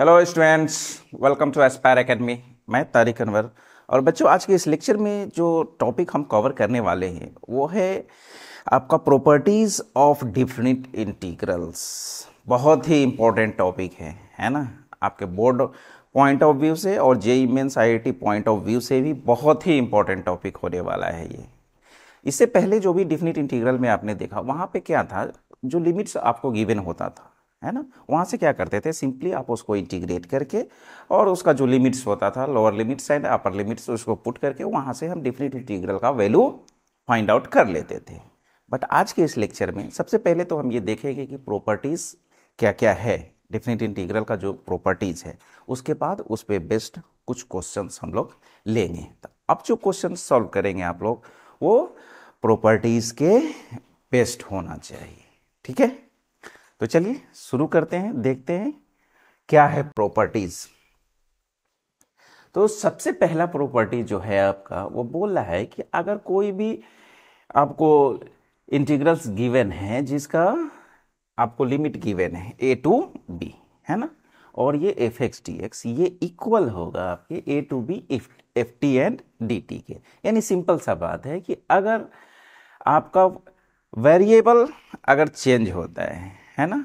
Hello students welcome to Aspire Academy मैं तारिक अनवर और बच्चों आज के इस लेक्चर में जो टॉपिक हम कवर करने वाले हैं वो है आपका प्रॉपर्टीज़ ऑफ डिफरेंट इंटीग्रल्स बहुत ही इंपॉर्टेंट टॉपिक है है ना आपके बोर्ड पॉइंट ऑफ व्यू से और जे मेन्स आई पॉइंट ऑफ व्यू से भी बहुत ही इंपॉर्टेंट टॉपिक होने वाला है ये इससे पहले जो भी डिफिनिट इंटीग्रल में आपने देखा वहाँ पे क्या था जो लिमिट्स आपको गिवन होता था है ना वहाँ से क्या करते थे सिंपली आप उसको इंटीग्रेट करके और उसका जो लिमिट्स होता था lower limits and upper limits उसको पुट करके वहाँ से हम डिफरेंट इंटीग्रल का वैल्यू फाइंड आउट कर लेते थे बट आज के इस लेक्चर में सबसे पहले तो हम ये देखेंगे कि प्रॉपर्टीज़ क्या क्या है डिफरेंट इंटीग्रल का जो प्रॉपर्टीज़ है उसके बाद उस पर बेस्ट कुछ क्वेश्चन हम लोग लेंगे तो अब जो क्वेश्चन सॉल्व करेंगे आप लोग वो प्रॉपर्टीज़ के बेस्ट होना चाहिए ठीक है तो चलिए शुरू करते हैं देखते हैं क्या है प्रॉपर्टीज तो सबसे पहला प्रॉपर्टी जो है आपका वो बोल रहा है कि अगर कोई भी आपको इंटीग्रल्स गिवन है जिसका आपको लिमिट गिवन है ए टू बी है ना और ये एफ एक्स डी एक्स ये इक्वल होगा आपके A to B F T and D T के यानी सिंपल सा बात है कि अगर आपका वेरिएबल अगर चेंज होता है है ना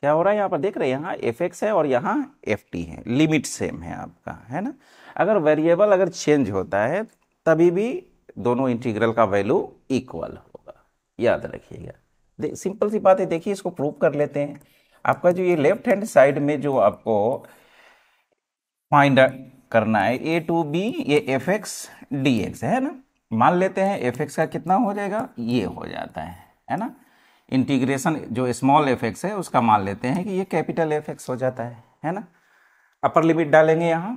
क्या हो रहा है यहाँ पर देख रहे हैं यहाँ एफ एक्स है और यहाँ एफ टी है लिमिट सेम है आपका है ना अगर वेरिएबल अगर चेंज होता है तभी भी दोनों इंटीग्रल का वैल्यू इक्वल होगा याद रखिएगा सिंपल सी बात है देखिए इसको प्रूव कर लेते हैं आपका जो ये लेफ्ट हैंड साइड में जो आपको फाइंड करना है ए टू बी ये एफ एक्स डी एक्स है ना मान लेते हैं एफ एक्स का कितना हो जाएगा ये हो जाता है है ना इंटीग्रेशन जो स्मॉल एफ है उसका मान लेते हैं कि ये कैपिटल एफ हो जाता है है ना अपर लिमिट डालेंगे यहाँ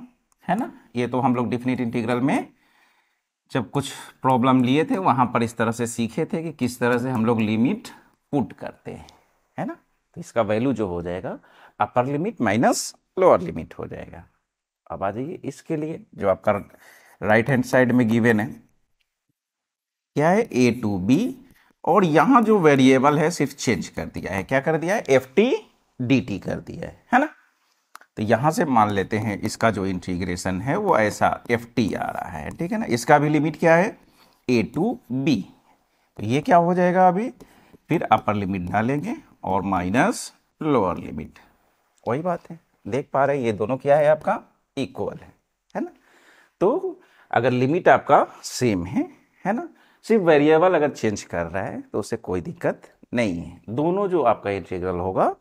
है ना ये तो हम लोग डिफिनिट इंटीग्रल में जब कुछ प्रॉब्लम लिए थे वहाँ पर इस तरह से सीखे थे कि किस तरह से हम लोग लिमिट पुट करते हैं है ना तो इसका वैल्यू जो हो जाएगा upper limit minus lower limit हो जाएगा अब आ जाइए इसके लिए जो आपका राइट हैंड साइड में गिवेन है क्या है ए टू बी और यहां जो वेरिएबल है सिर्फ चेंज कर दिया है क्या कर दिया है एफ टी डी टी कर दिया है है ना तो यहां से मान लेते हैं इसका जो इंटीग्रेशन है वो ऐसा एफ टी आ रहा है ठीक है ना इसका भी लिमिट क्या है ए टू बी तो ये क्या हो जाएगा अभी फिर अपर लिमिट डालेंगे और माइनस लोअर लिमिट वही बात है देख पा रहे हैं ये दोनों क्या है आपका इक्वल है है ना तो अगर लिमिट आपका सेम है है ना सिर्फ वेरिएबल अगर चेंज कर रहा है तो उससे कोई दिक्कत नहीं है दोनों जो आपका इंटीग्रल होगा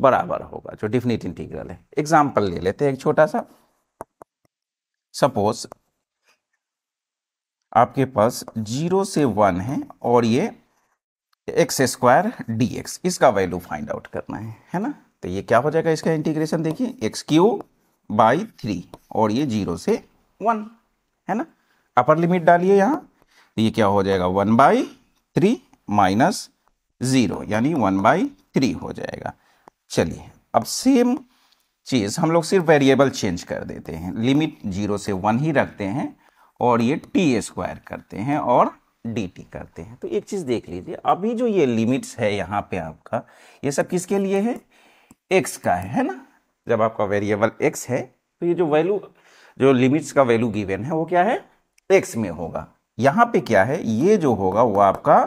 बराबर होगा जो डिफिनिट इंटीग्रल है एग्जाम्पल ले लेते हैं एक छोटा सा सपोज आपके पास जीरो से वन है और ये एक्स स्क्वायर डी एक्स इसका वैल्यू फाइंड आउट करना है है ना तो ये क्या हो जाएगा इसका इंटीग्रेशन देखिए एक्स क्यू बाई थ्री और ये जीरो से वन है ना अपर लिमिट डालिए यहाँ तो ये क्या हो जाएगा one by three minus zero यानी वन बाई थ्री हो जाएगा चलिए अब सेम चीज़ हम लोग सिर्फ वेरिएबल चेंज कर देते हैं लिमिट जीरो से वन ही रखते हैं और ये टी स्क्वायर करते हैं और डी टी करते हैं तो एक चीज़ देख लीजिए अभी जो ये लिमिट्स है यहाँ पे आपका ये सब किसके लिए है एक्स का है है ना जब आपका वेरिएबल एक्स है तो ये जो वैल्यू जो लिमिट्स का वैल्यू गिवेन है वो क्या है एक्स में होगा यहाँ पे क्या है ये जो होगा वो आपका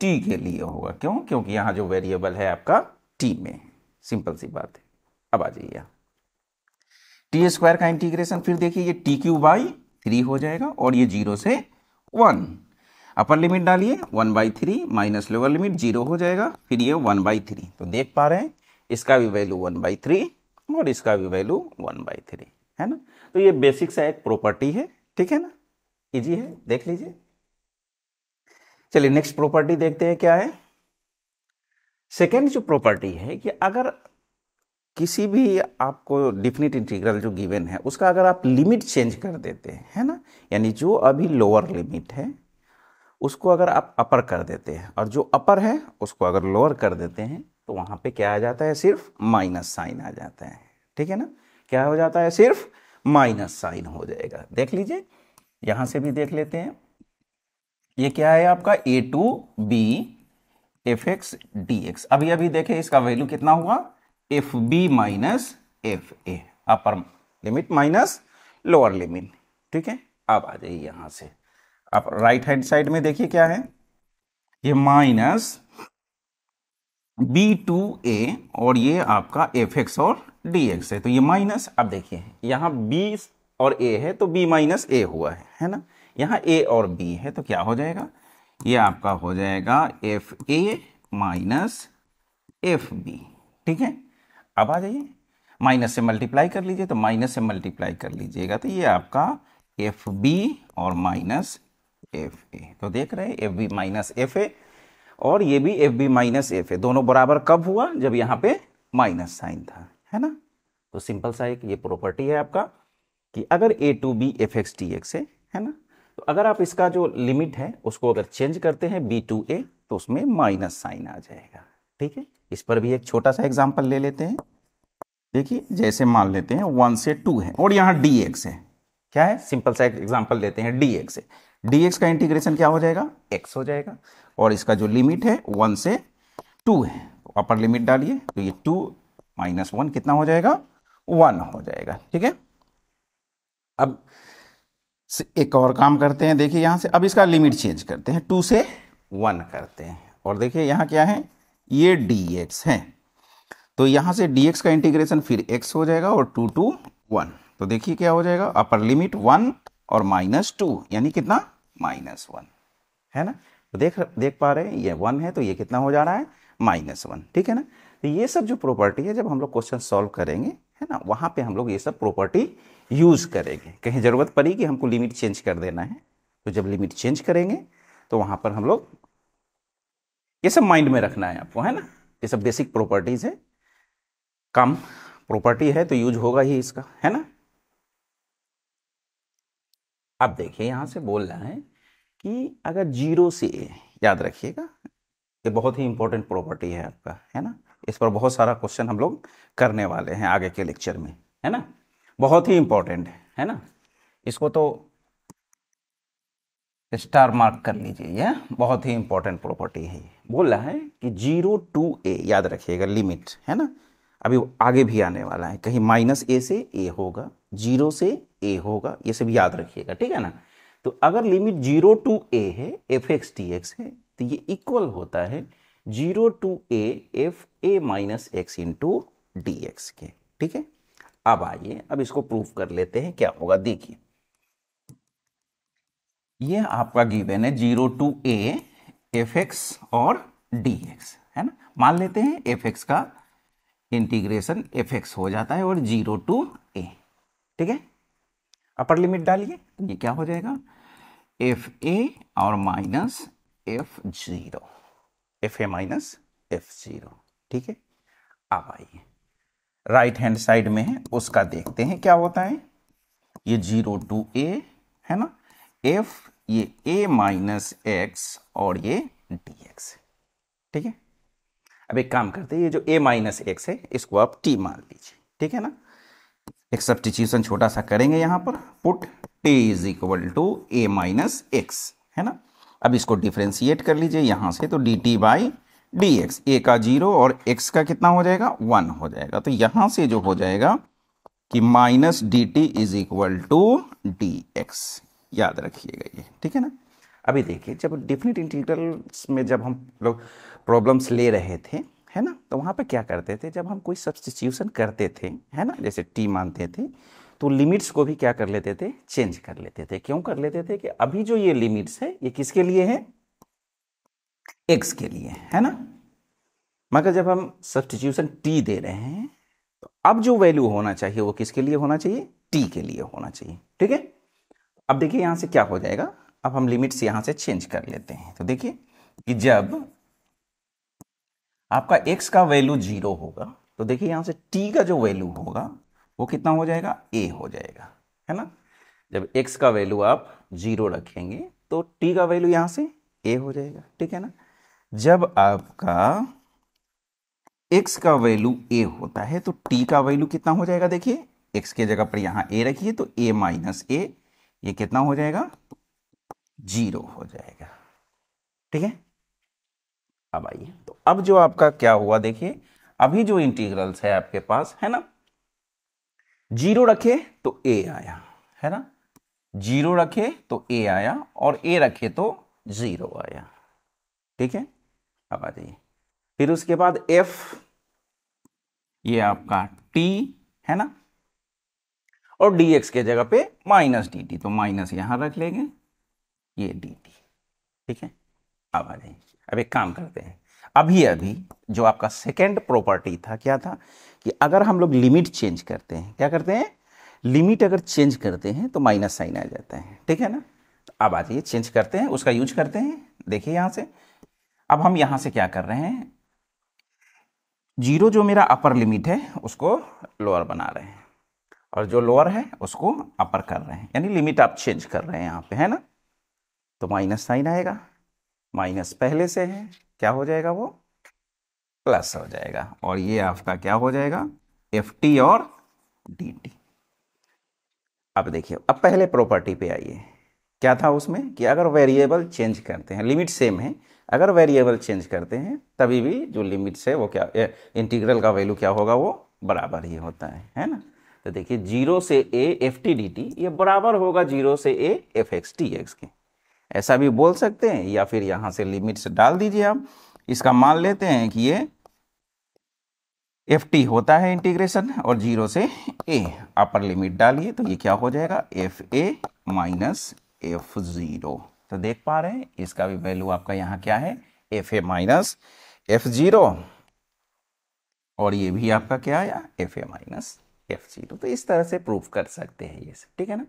टी के लिए होगा क्यों क्योंकि यहाँ जो वेरिएबल है आपका टी में सिंपल सी बात है अब आ जाइए टी स्क्वायर का इंटीग्रेशन फिर देखिए ये टी क्यू बाई थ्री हो जाएगा और ये जीरो से वन अपर लिमिट डालिए one by three minus lower limit zero हो जाएगा फिर ये वन बाई थ्री तो देख पा रहे हैं इसका भी वैल्यू वन बाई थ्री और इसका भी वैल्यू वन बाई थ्री है ना तो ये बेसिक सा एक प्रॉपर्टी है ठीक है ना इजी है देख लीजिए चलिए नेक्स्ट प्रॉपर्टी देखते हैं क्या है सेकेंड जो प्रॉपर्टी है कि अगर किसी भी आपको डिफिनिट इंटीग्रल जो गिवन है उसका अगर आप लिमिट चेंज कर देते हैं है ना यानी जो अभी लोअर लिमिट है उसको अगर आप अपर कर देते हैं और जो अपर है उसको अगर लोअर कर देते हैं तो वहां पे क्या आ जाता है सिर्फ माइनस साइन आ जाता है ठीक है ना क्या हो जाता है सिर्फ माइनस साइन हो जाएगा देख लीजिए यहां से भी देख लेते हैं ये क्या है आपका ए to B F x D X अभी अभी देखे इसका वैल्यू कितना हुआ F B minus F A upper limit minus lower limit ठीक है अब आ जाइए यहां से आप राइट हैंड साइड में देखिए क्या है ये माइनस बी टू ए और ये आपका एफ एक्स और डी एक्स है तो ये माइनस अब देखिए यहां बी और ए है तो बी माइनस ए हुआ है है ना यहाँ ए और बी है तो क्या हो जाएगा ये आपका हो जाएगा F A minus F B ठीक है अब आ जाइए माइनस से मल्टीप्लाई कर लीजिए तो माइनस से मल्टीप्लाई कर लीजिएगा तो ये आपका एफ बी और माइनस एफ ए तो देख रहे हैं F B minus F A और ये भी F B minus F A दोनों बराबर कब हुआ जब यहाँ पे माइनस साइन था है ना तो सिंपल सा एक ये प्रॉपर्टी है आपका कि अगर ए to B F x T x है है ना तो अगर आप इसका जो लिमिट है उसको अगर चेंज करते हैं बी टू ए तो उसमें माइनस साइन आ जाएगा ठीक है इस पर भी एक छोटा सा एग्जाम्पल ले लेते हैं देखिए जैसे मान लेते हैं वन से टू है और यहाँ डी एक्स है क्या है सिंपल सा एक एग्जाम्पल लेते हैं डी एक्स है डी एक्स का इंटीग्रेशन क्या हो जाएगा एक्स हो जाएगा और इसका जो लिमिट है वन से टू है अपर लिमिट डालिए तो ये टू माइनस वन कितना हो जाएगा वन हो जाएगा ठीक है अब एक और काम करते हैं देखिए यहाँ से अब इसका लिमिट चेंज करते हैं टू से वन करते हैं और देखिए यहाँ क्या है ये डी एक्स है तो यहाँ से डी एक्स का इंटीग्रेशन फिर एक्स हो जाएगा और टू टू वन तो देखिए क्या हो जाएगा अपर लिमिट वन और माइनस टू यानी कितना माइनस वन है ना तो देख देख पा रहे हैं ये वन है तो ये कितना हो जा रहा है माइनस वन ठीक है ना तो ये सब जो प्रॉपर्टी है जब हम लोग क्वेश्चन सॉल्व करेंगे है ना वहाँ पे हम लोग ये सब प्रॉपर्टी यूज़ करेंगे कहीं ज़रूरत पड़ी कि हमको लिमिट चेंज कर देना है तो जब लिमिट चेंज करेंगे तो वहाँ पर हम लोग ये सब माइंड में रखना है आपको है ना ये सब बेसिक प्रॉपर्टीज़ है कम प्रॉपर्टी है तो यूज होगा ही इसका है ना अब देखिए यहाँ से बोल रहा है कि अगर जीरो से याद रखिएगा ये बहुत ही इंपॉर्टेंट प्रॉपर्टी है आपका है ना इस पर बहुत सारा क्वेश्चन हम लोग करने वाले हैं आगे के लेक्चर में है ना बहुत ही इंपॉर्टेंट है है ना इसको तो स्टार मार्क कर लीजिए यह बहुत ही इंपॉर्टेंट प्रॉपर्टी है बोल रहा है कि जीरो टू ए याद रखिएगा लिमिट है ना अभी आगे भी आने वाला है कहीं माइनस ए से ए होगा जीरो से ए होगा ये सब याद रखिएगा ठीक है ना तो अगर लिमिट जीरो टू ए है एफ एक्स डी एक्स है तो ये इक्वल होता है zero to A F A minus x into D x के ठीक है अब आइए अब इसको प्रूफ कर लेते हैं क्या होगा देखिए ये आपका गिवन है zero to A F x और डी एक्स है ना मान लेते हैं एफ एक्स का इंटीग्रेशन एफ एक्स हो जाता है और जीरो टू ए ठीक है अपर लिमिट डालिए ये क्या हो जाएगा एफ ए और माइनस एफ जीरो एफ ए माइनस एफ जीरो ठीक है अब आइए राइट हैंड साइड में है उसका देखते हैं क्या होता है ये जीरो टू ए है ना एफ ये ए माइनस एक्स और ये डी एक्स ठीक है अब एक काम करते हैं ये जो ए माइनस एक्स है इसको आप टी मान लीजिए ठीक है ना एक सब्सटीट्यूशन छोटा सा करेंगे यहां पर put T is equal to A minus x है ना अब इसको डिफ्रेंशिएट कर लीजिए यहाँ से तो D T by D X A का जीरो और एक्स का कितना हो जाएगा वन हो जाएगा तो यहाँ से जो हो जाएगा कि minus D T is equal to D X याद रखिएगा ये ठीक है ना अभी देखिए जब डिफिनिट इंटीग्रल्स में जब हम लोग प्रॉब्लम्स ले रहे थे है ना तो वहाँ पर क्या करते थे जब हम कोई सब्सटीट्यूशन करते थे है ना जैसे टी मानते थे तो लिमिट्स को भी क्या कर लेते थे चेंज कर लेते थे क्यों कर लेते थे कि अभी जो ये लिमिट्स है ये किसके लिए है एक्स के लिए है ना मगर जब हम सब्सटीट्यूशन टी दे रहे हैं तो अब जो वैल्यू होना चाहिए वो किसके लिए होना चाहिए टी के लिए होना चाहिए ठीक है अब देखिए यहां से क्या हो जाएगा अब हम लिमिट्स यहां से चेंज कर लेते हैं तो देखिए कि जब आपका एक्स का वैल्यू जीरो होगा तो देखिए यहां से टी का जो वैल्यू होगा वो कितना हो जाएगा ए हो जाएगा है ना जब एक्स का वैल्यू आप जीरो रखेंगे तो टी का वैल्यू यहां से ए हो जाएगा ठीक है ना जब आपका एक्स का वैल्यू ए होता है तो टी का वैल्यू कितना हो जाएगा देखिए एक्स के जगह पर यहां ए रखिए तो ए माइनस ए ये कितना हो जाएगा जीरो हो जाएगा ठीक है अब आइए तो अब जो आपका क्या हुआ देखिए अभी जो इंटीग्रल्स है आपके पास है ना जीरो रखे तो ए आया है ना जीरो रखे तो ए आया और ए रखे तो जीरो आया ठीक है अब आ जाइए फिर उसके बाद एफ ये आपका टी है ना और डी एक्स के जगह पे माइनस डी टी तो माइनस यहां रख लेंगे ये डी टी ठीक है अब आ जाइए अब एक काम करते हैं अभी अभी जो आपका सेकेंड प्रॉपर्टी था क्या था कि अगर हम लोग लिमिट चेंज करते हैं क्या करते हैं लिमिट अगर चेंज करते हैं तो माइनस साइन आ जाता है ठीक है ना तो अब आ जाइए चेंज करते हैं उसका यूज करते हैं देखिए यहाँ से अब हम यहाँ से क्या कर रहे हैं जीरो जो मेरा अपर लिमिट है उसको लोअर बना रहे हैं और जो लोअर है उसको अपर कर रहे हैं यानी लिमिट आप चेंज कर रहे हैं यहाँ पे है ना तो माइनस साइन आएगा माइनस पहले से है क्या हो जाएगा वो प्लस हो जाएगा और ये आपका क्या हो जाएगा एफ टी और डी टी अब देखिए अब पहले प्रॉपर्टी पे आइए क्या था उसमें कि अगर वेरिएबल चेंज करते हैं लिमिट सेम है अगर वेरिएबल चेंज करते हैं तभी भी जो लिमिट्स है वो क्या इंटीग्रल का वैल्यू क्या होगा वो बराबर ही होता है है ना तो देखिए जीरो से a f t d t ये बराबर होगा जीरो से a F x T x के ऐसा भी बोल सकते हैं या फिर यहाँ से लिमिट्स डाल दीजिए आप इसका मान लेते हैं कि ये एफ टी होता है इंटीग्रेशन और जीरो से ए अपर लिमिट डालिए तो ये क्या हो जाएगा F A minus F zero तो देख पा रहे हैं इसका भी वैल्यू आपका यहाँ क्या है एफ ए माइनस एफ जीरो और ये भी आपका क्या आया एफ ए माइनस एफ जीरो तो इस तरह से प्रूफ कर सकते हैं ये सब ठीक है ना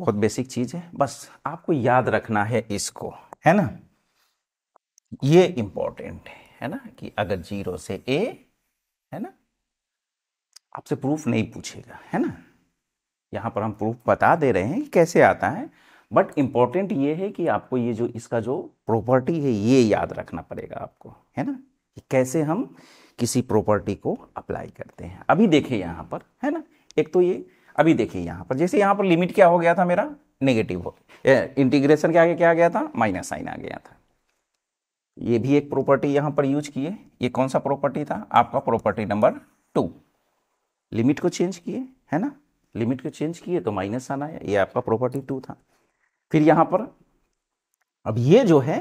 बहुत बेसिक चीज़ है बस आपको याद रखना है इसको है ना ये इंपॉर्टेंट है है ना कि अगर जीरो से ए है ना आपसे प्रूफ नहीं पूछेगा है ना यहां पर हम प्रूफ बता दे रहे हैं कि कैसे आता है बट इंपॉर्टेंट ये है कि आपको ये जो इसका जो प्रॉपर्टी है ये याद रखना पड़ेगा आपको है ना कि कैसे हम किसी प्रॉपर्टी को अप्लाई करते हैं अभी देखिए यहां पर है ना एक तो ये अभी देखिए यहां पर जैसे यहां पर लिमिट क्या हो गया था मेरा नेगेटिव हो इंटीग्रेशन के आगे क्या आ गया था माइनस साइन आ गया था ये भी एक प्रॉपर्टी यहां पर यूज किए ये कौन सा प्रॉपर्टी था आपका प्रॉपर्टी नंबर टू लिमिट को चेंज किए है ना लिमिट को चेंज किए तो माइनस आना है ये आपका प्रॉपर्टी टू था फिर यहाँ पर अब ये जो है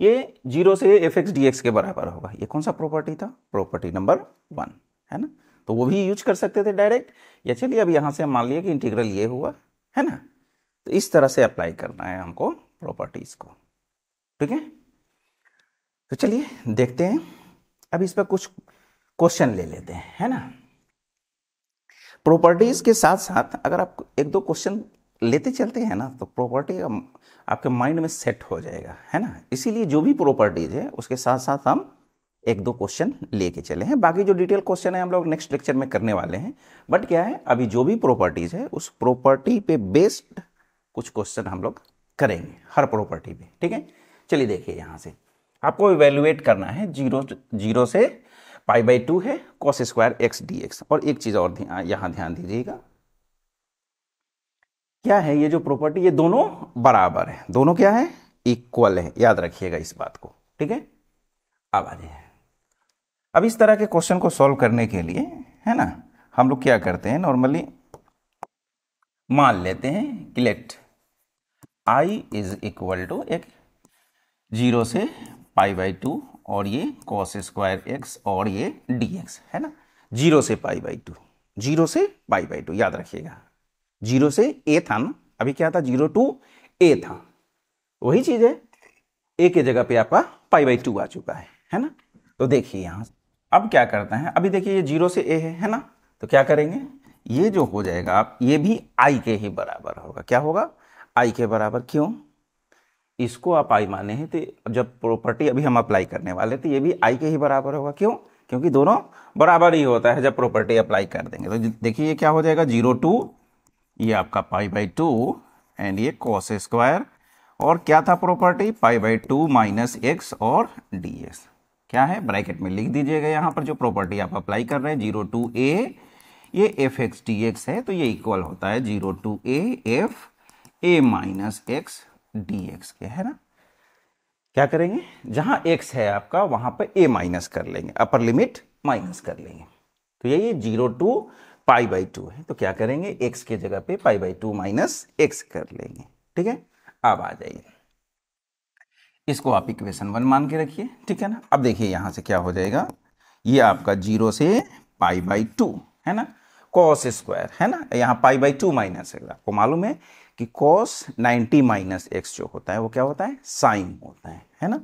ये जीरो से एफ एक्स डी एक्स के बराबर होगा ये कौन सा प्रॉपर्टी था प्रॉपर्टी नंबर वन है ना तो वो भी यूज कर सकते थे डायरेक्ट या चलिए अब यहां से हम मान लिया कि इंटीग्रल ये हुआ है ना तो इस तरह से अप्लाई करना है हमको प्रॉपर्टीज़ को ठीक है तो चलिए देखते हैं अब इस पर कुछ क्वेश्चन ले लेते हैं है ना प्रॉपर्टीज़ के साथ साथ अगर आप एक दो क्वेश्चन लेते चलते हैं ना तो प्रॉपर्टी आपके माइंड में सेट हो जाएगा है ना इसीलिए जो भी प्रॉपर्टीज है उसके साथ साथ हम एक दो क्वेश्चन लेके चले हैं बाकी जो डिटेल क्वेश्चन है हम लोग नेक्स्ट लेक्चर में करने वाले हैं बट क्या है अभी जो भी प्रॉपर्टीज है उस प्रॉपर्टी पे बेस्ड कुछ क्वेश्चन हम लोग करेंगे हर प्रॉपर्टी पे ठीक है चलिए देखिए यहाँ से आपको इवेल्युएट करना है जीरो जीरो से पाई बाई टू है cos square x D x और एक चीज़ और यहां ध्यान दीजिएगा क्या है ये जो प्रॉपर्टी ये दोनों बराबर है दोनों क्या है इक्वल है याद रखिएगा इस बात को ठीक है अब आ जाए अब इस तरह के क्वेश्चन को सॉल्व करने के लिए है ना हम लोग क्या करते हैं नॉर्मली मान लेते हैं कि let I is equal to एक जीरो से पाई बाई टू और ये कॉस स्क्वायर एक्स और ये डी एक्स है ना जीरो से पाई बाई टू जीरो से पाई बाई टू याद रखिएगा जीरो से ए था ना अभी क्या था जीरो टू ए था वही चीज है ए के जगह पे आपका पाई बाई टू आ चुका है है ना तो देखिए यहाँ अब क्या करते हैं अभी देखिए ये जीरो से ए है है ना तो क्या करेंगे ये जो हो जाएगा आप ये भी आई के ही बराबर होगा क्या होगा आई के बराबर क्यों इसको आप आई माने हैं तो जब प्रॉपर्टी अभी हम अप्लाई करने वाले तो ये भी आई के ही बराबर होगा क्यों क्योंकि दोनों बराबर ही होता है जब प्रॉपर्टी अप्लाई कर देंगे तो देखिए ये क्या हो जाएगा जीरो टू ये आपका पाई बाई टू एंड ये कॉस स्क्वायर और क्या था property pi by two minus x और डी एस क्या है ब्रैकेट में लिख दीजिएगा यहाँ पर जो प्रॉपर्टी आप अप्लाई कर रहे हैं जीरो टू ए ये एफ एक्स डी एक्स है तो ये इक्वल होता है zero to A F A minus x D x के है ना क्या करेंगे जहां एक्स है आपका वहां पर ए माइनस कर लेंगे अपर लिमिट माइनस कर लेंगे तो यही zero to pi by two है तो क्या करेंगे एक्स के जगह पे pi by two minus x कर लेंगे ठीक है अब आ जाइए इसको आप इक्वेशन वन मान के रखिए ठीक है ना अब देखिए यहां से क्या हो जाएगा ये आपका जीरो से पाई बाई टू है ना कॉस स्क्वायर है ना यहाँ पाई बाई टू माइनस है आपको मालूम है कि कॉस 90 माइनस एक्स जो होता है वो क्या होता है साइन होता है है ना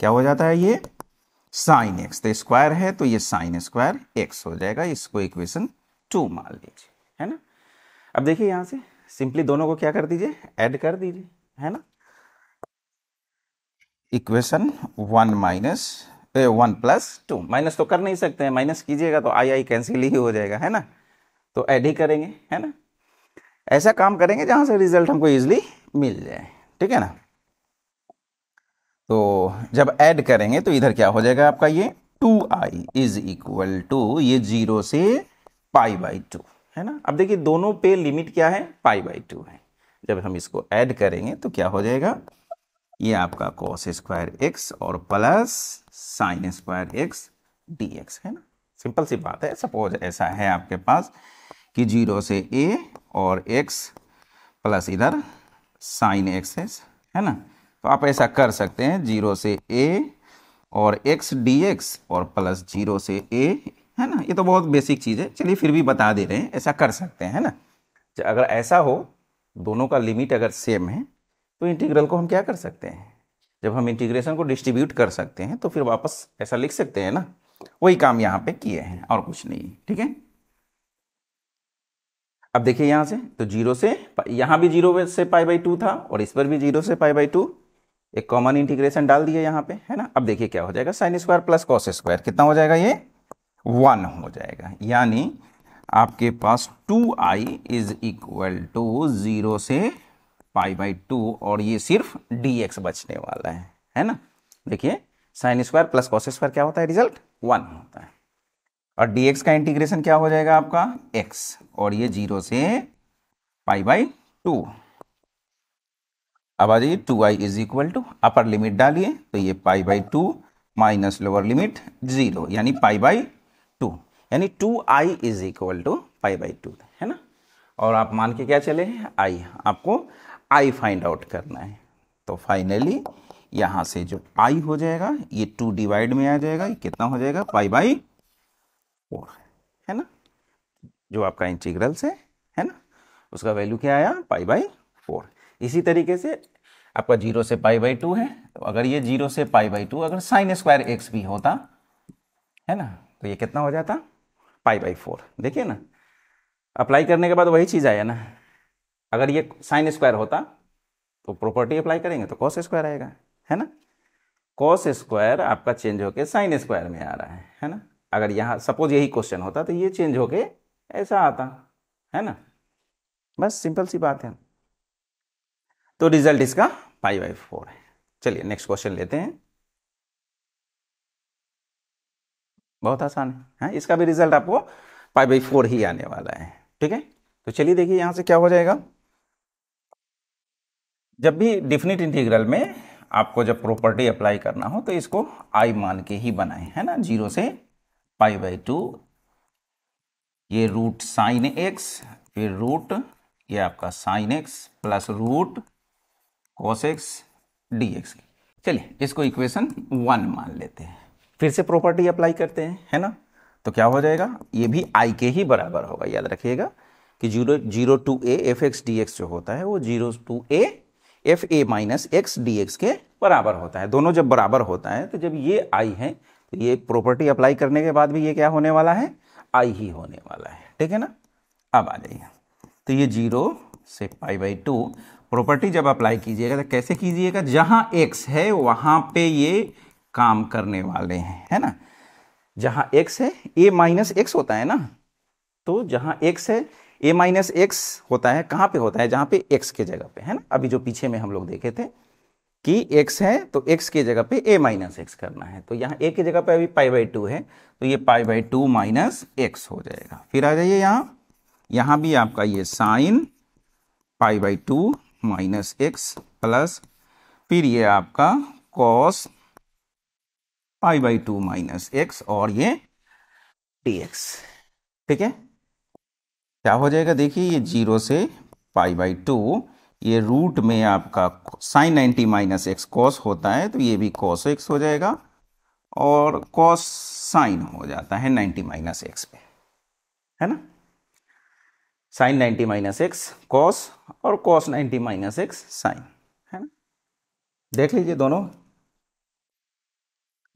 क्या हो जाता है ये साइन एक्स तो स्क्वायर है तो ये साइन स्क्वायर एक्स हो जाएगा इसको इक्वेशन टू मान लीजिए है ना अब देखिए यहां से सिंपली दोनों को क्या कर दीजिए एड कर दीजिए है ना equation one minus one plus two minus तो कर नहीं सकते हैं माइनस कीजिएगा तो आई आई कैंसिल ही हो जाएगा है ना तो ऐड ही करेंगे है ना ऐसा काम करेंगे जहाँ से रिजल्ट हमको ईजिली मिल जाए ठीक है ना तो जब ऐड करेंगे तो इधर क्या हो जाएगा आपका ये two I is equal to ये जीरो से पाई बाई टू है ना अब देखिए दोनों पे लिमिट क्या है पाई बाई टू है जब हम इसको ऐड करेंगे तो क्या हो जाएगा ये आपका कॉस स्क्वायर एक्स और plus sine square x D x है ना सिंपल सी बात है सपोज ऐसा है आपके पास कि जीरो से ए और एक्स प्लस इधर साइन एक्स है ना तो आप ऐसा कर सकते हैं जीरो से ए और एक्स डी एक्स और प्लस जीरो से ए है ना ये तो बहुत बेसिक चीज़ है चलिए फिर भी बता दे रहे हैं ऐसा कर सकते हैं है ना तो अगर ऐसा हो दोनों का लिमिट अगर सेम है तो इंटीग्रल को हम क्या कर सकते हैं जब हम इंटीग्रेशन को डिस्ट्रीब्यूट कर सकते हैं तो फिर वापस ऐसा लिख सकते हैं ना वही काम यहाँ पे किए हैं और कुछ नहीं ठीक है अब देखिए यहाँ से तो जीरो से यहाँ भी जीरो से पाई बाई टू था और इस पर भी जीरो से पाई बाई टू एक कॉमन इंटीग्रेशन डाल दिया यहाँ पे है ना अब देखिए क्या हो जाएगा sine square plus cos square कितना हो जाएगा ये वन हो जाएगा यानी आपके पास two I is equal to zero से पाई बाई टू और ये सिर्फ डी एक्स बचने वाला है है ना देखिए sine square plus cos square क्या होता है रिजल्ट वन होता है और dx का इंटीग्रेशन क्या हो जाएगा आपका x और ये जीरो से पाई बाई टू अब आ जाइए two I is equal to upper limit डालिए तो ये pi by two minus lower limit zero यानी पाई बाई टू यानी two I is equal to pi by two है ना और आप मान के क्या चले आई आपको आई फाइंड आउट करना है तो फाइनली यहां से जो आई हो जाएगा ये टू डिवाइड में आ जाएगा कितना हो जाएगा पाई बाई फोर है ना जो आपका इंटीग्रल से है ना उसका वैल्यू क्या आया पाई बाई फोर इसी तरीके से आपका जीरो से पाई बाई टू है तो अगर ये जीरो से पाई बाई टू अगर साइन स्क्वायर एक्स भी होता है ना तो ये कितना हो जाता पाई बाई फोर देखिए ना अप्लाई करने के बाद वही चीज़ आया ना अगर ये साइन स्क्वायर होता तो प्रॉपर्टी अप्लाई करेंगे तो कॉस स्क्वायर आएगा है ना कॉस स्क्वायर आपका चेंज होकर साइन स्क्वायर में आ रहा है है ना अगर यहाँ सपोज यही क्वेश्चन होता तो ये चेंज होके ऐसा आता है ना बस सिंपल सी बात है तो रिजल्ट इसका फाइव बाई फोर है चलिए नेक्स्ट क्वेश्चन लेते हैं बहुत आसान है, है हाँ, इसका भी रिजल्ट आपको फाइव बाई फोर ही आने वाला है ठीक है तो चलिए देखिए यहां से क्या हो जाएगा जब भी डिफिनिट इंटीग्रल में आपको जब प्रॉपर्टी अप्लाई करना हो तो इसको आई मान के ही बनाए है ना जीरो से पाई बाई टू ये रूट साइन एक्स फिर रूट ये आपका sine x plus root cos x D x चलिए इसको इक्वेशन वन मान लेते हैं फिर से प्रॉपर्टी अप्लाई करते हैं है ना तो क्या हो जाएगा ये भी आई के ही बराबर होगा याद रखिएगा कि zero zero to A F x D x जो होता है वो zero to A F A minus x D x के बराबर होता है दोनों जब बराबर होता है तो जब ये आई है ये प्रॉपर्टी अप्लाई करने के बाद भी ये क्या होने वाला है आई ही होने वाला है ठीक है ना अब आ जाइए तो ये जीरो से पाई बाई टू प्रॉपर्टी जब अप्लाई कीजिएगा तो कैसे कीजिएगा जहाँ एक्स है वहाँ पे ये काम करने वाले हैं है ना जहाँ एक्स है ए माइनस एक्स होता है ना तो जहाँ एक्स है ए माइनस एक्स होता है कहाँ पे होता है जहाँ पे एक्स के जगह पे है ना अभी जो पीछे में हम लोग देखे थे कि x है तो x की जगह पे a माइनस एक्स करना है तो यहाँ a की जगह पे अभी पाई बाई टू है तो ये pi by two minus x हो जाएगा फिर आ जाइए यहाँ यहाँ भी आपका ये sine pi by two minus x plus फिर ये आपका cos pi by two minus x और ये डी एक्स ठीक है क्या हो जाएगा देखिए ये जीरो से पाई बाई टू ये रूट में आपका sine ninety minus x cos होता है तो ये भी कॉस एक्स हो जाएगा और कॉस साइन हो जाता है नाइन्टी माइनस एक्स पे है ना sine ninety minus x cos और cos ninety minus x sine है ना देख लीजिए दोनों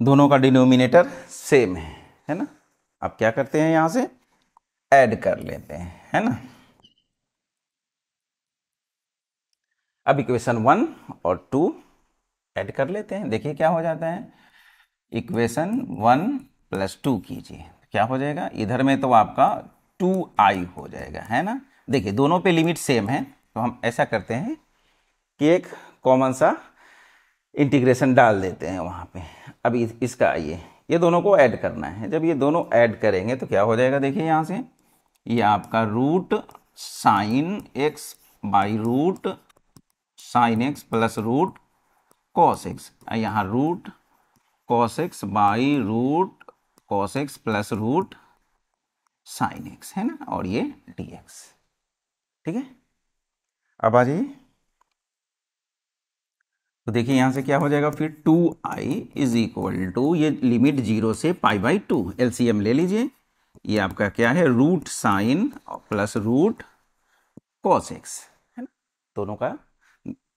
दोनों का डिनोमिनेटर सेम है है ना अब क्या करते हैं यहां से ऐड कर लेते हैं है ना अब इक्वेशन वन और टू ऐड कर लेते हैं देखिए क्या हो जाता है इक्वेशन वन प्लस टू कीजिए क्या हो जाएगा इधर में तो आपका टू आई हो जाएगा है ना देखिए दोनों पे लिमिट सेम है तो हम ऐसा करते हैं कि एक कॉमन सा इंटीग्रेशन डाल देते हैं वहाँ पे अब इसका आइए ये दोनों को ऐड करना है जब ये दोनों ऐड करेंगे तो क्या हो जाएगा देखिए यहाँ से ये आपका root sine x by root sine x plus root cos x यहाँ root cos x by root cos x plus root sine x है ना और ये डी एक्स ठीक है अब आ जाइए तो देखिए यहाँ से क्या हो जाएगा फिर two I is equal to ये लिमिट जीरो से पाई बाई टू एम ले लीजिए ये आपका क्या है root sine plus root cos x है ना दोनों का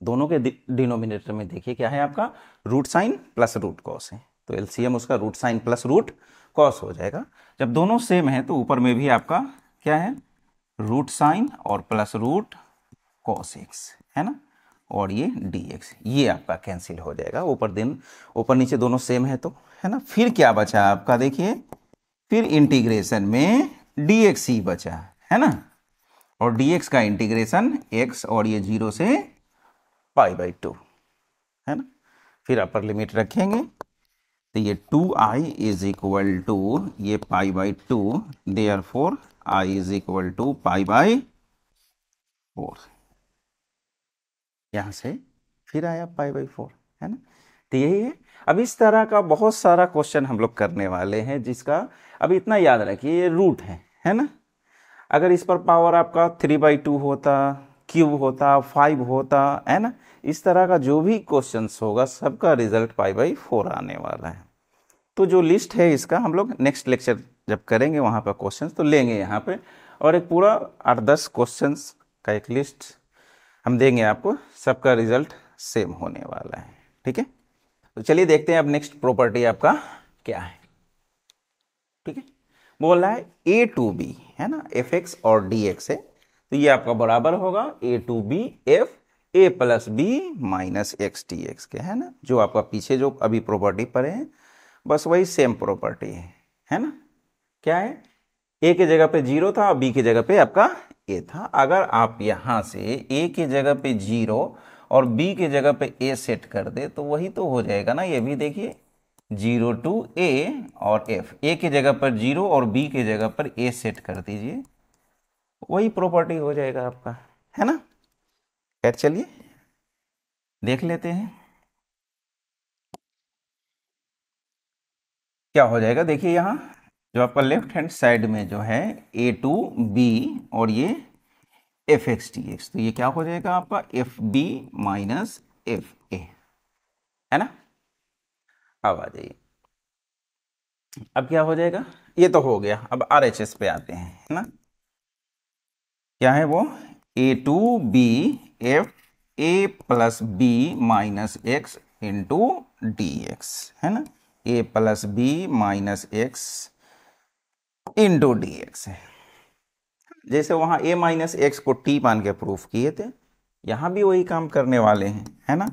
दोनों के डिनोमिनेटर में देखिए क्या है आपका root sine plus root cos है तो एलसीएम उसका root sine plus root cos हो जाएगा जब दोनों सेम है तो ऊपर में भी आपका क्या है रूट साइन और प्लस रूट कॉस एक्स है ना और ये डी एक्स ये आपका कैंसिल हो जाएगा ऊपर दिन ऊपर नीचे दोनों सेम है तो है ना फिर क्या बचा आपका देखिए फिर इंटीग्रेशन में डी एक्स ही बचा है ना और डी एक्स का इंटीग्रेशन एक्स और ये जीरो से पाई बाई टू है ना फिर अपर लिमिट रखेंगे तो ये two I is equal to ये pi by two therefore I is equal to pi by four यहां से फिर आया पाई बाई फोर है ना तो यही है अब इस तरह का बहुत सारा क्वेश्चन हम लोग करने वाले हैं जिसका अब इतना याद रखिए ये रूट है है ना अगर इस पर पावर आपका थ्री बाई टू होता क्यूब होता फाइव होता है ना इस तरह का जो भी क्वेश्चन होगा सबका रिजल्ट फाइव बाई फोर आने वाला है तो जो लिस्ट है इसका हम लोग नेक्स्ट लेक्चर जब करेंगे वहाँ पर क्वेश्चन तो लेंगे यहाँ पर और एक पूरा आठ दस क्वेश्चन का एक लिस्ट हम देंगे आपको सबका रिजल्ट सेम होने वाला है ठीक है तो चलिए देखते हैं अब नेक्स्ट प्रॉपर्टी आपका क्या है ठीक है बोल रहा है ए टू बी है ना एफ एक्स और डी एक्स है तो ये आपका बराबर होगा a to B f a plus b minus x T x के है ना जो आपका पीछे जो अभी प्रॉपर्टी पड़े हैं बस वही सेम प्रॉपर्टी है है ना क्या है ए के जगह पे जीरो था और बी के जगह पे आपका ए था अगर आप यहाँ से ए के जगह पे जीरो और बी के जगह पे ए सेट कर दे तो वही तो हो जाएगा ना ये भी देखिए जीरो टू ए और एफ ए के जगह पर जीरो और बी के जगह पर ए सेट कर दीजिए वही प्रॉपर्टी हो जाएगा आपका है ना खैर चलिए देख लेते हैं क्या हो जाएगा देखिए यहाँ जो आपका लेफ्ट हैंड साइड में जो है ए टू बी और ये एफ एक्स टी एक्स तो ये क्या हो जाएगा आपका F B minus F a है ना अब आ जाइए अब क्या हो जाएगा ये तो हो गया अब आर एच एस पे आते हैं है ना क्या है वो a to B f a plus b minus x into D x है ना a plus b minus x into D x है जैसे वहाँ ए माइनस एक्स को टी मान के प्रूफ किए थे यहाँ भी वही काम करने वाले हैं है ना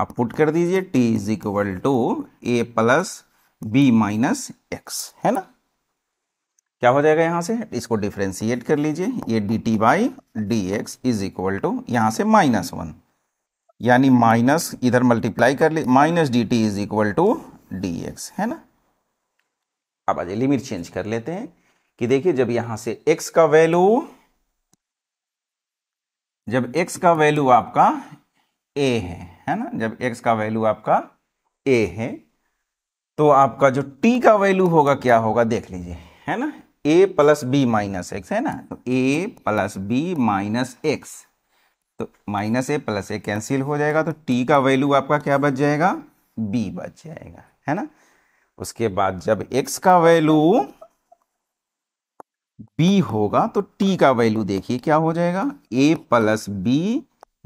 आप पुट कर दीजिए t is equal to a plus b minus x है ना क्या हो जाएगा यहाँ से इसको डिफ्रेंशिएट कर लीजिए ये d T by D x is equal to यहाँ से माइनस वन यानी माइनस इधर मल्टीप्लाई कर ली minus D T is equal to D x है ना अब आज लिमिट चेंज कर लेते हैं कि देखिए जब यहाँ से x का वैल्यू जब x का वैल्यू आपका a है है ना जब x का वैल्यू आपका a है तो आपका जो t का वैल्यू होगा क्या होगा देख लीजिए है ना a plus b minus x है ना तो a plus b minus x तो minus a plus a cancel हो जाएगा तो टी का वैल्यू आपका क्या बच जाएगा बी बच जाएगा है ना उसके बाद जब एक्स का वैल्यू बी होगा तो टी का वैल्यू देखिए क्या हो जाएगा a plus b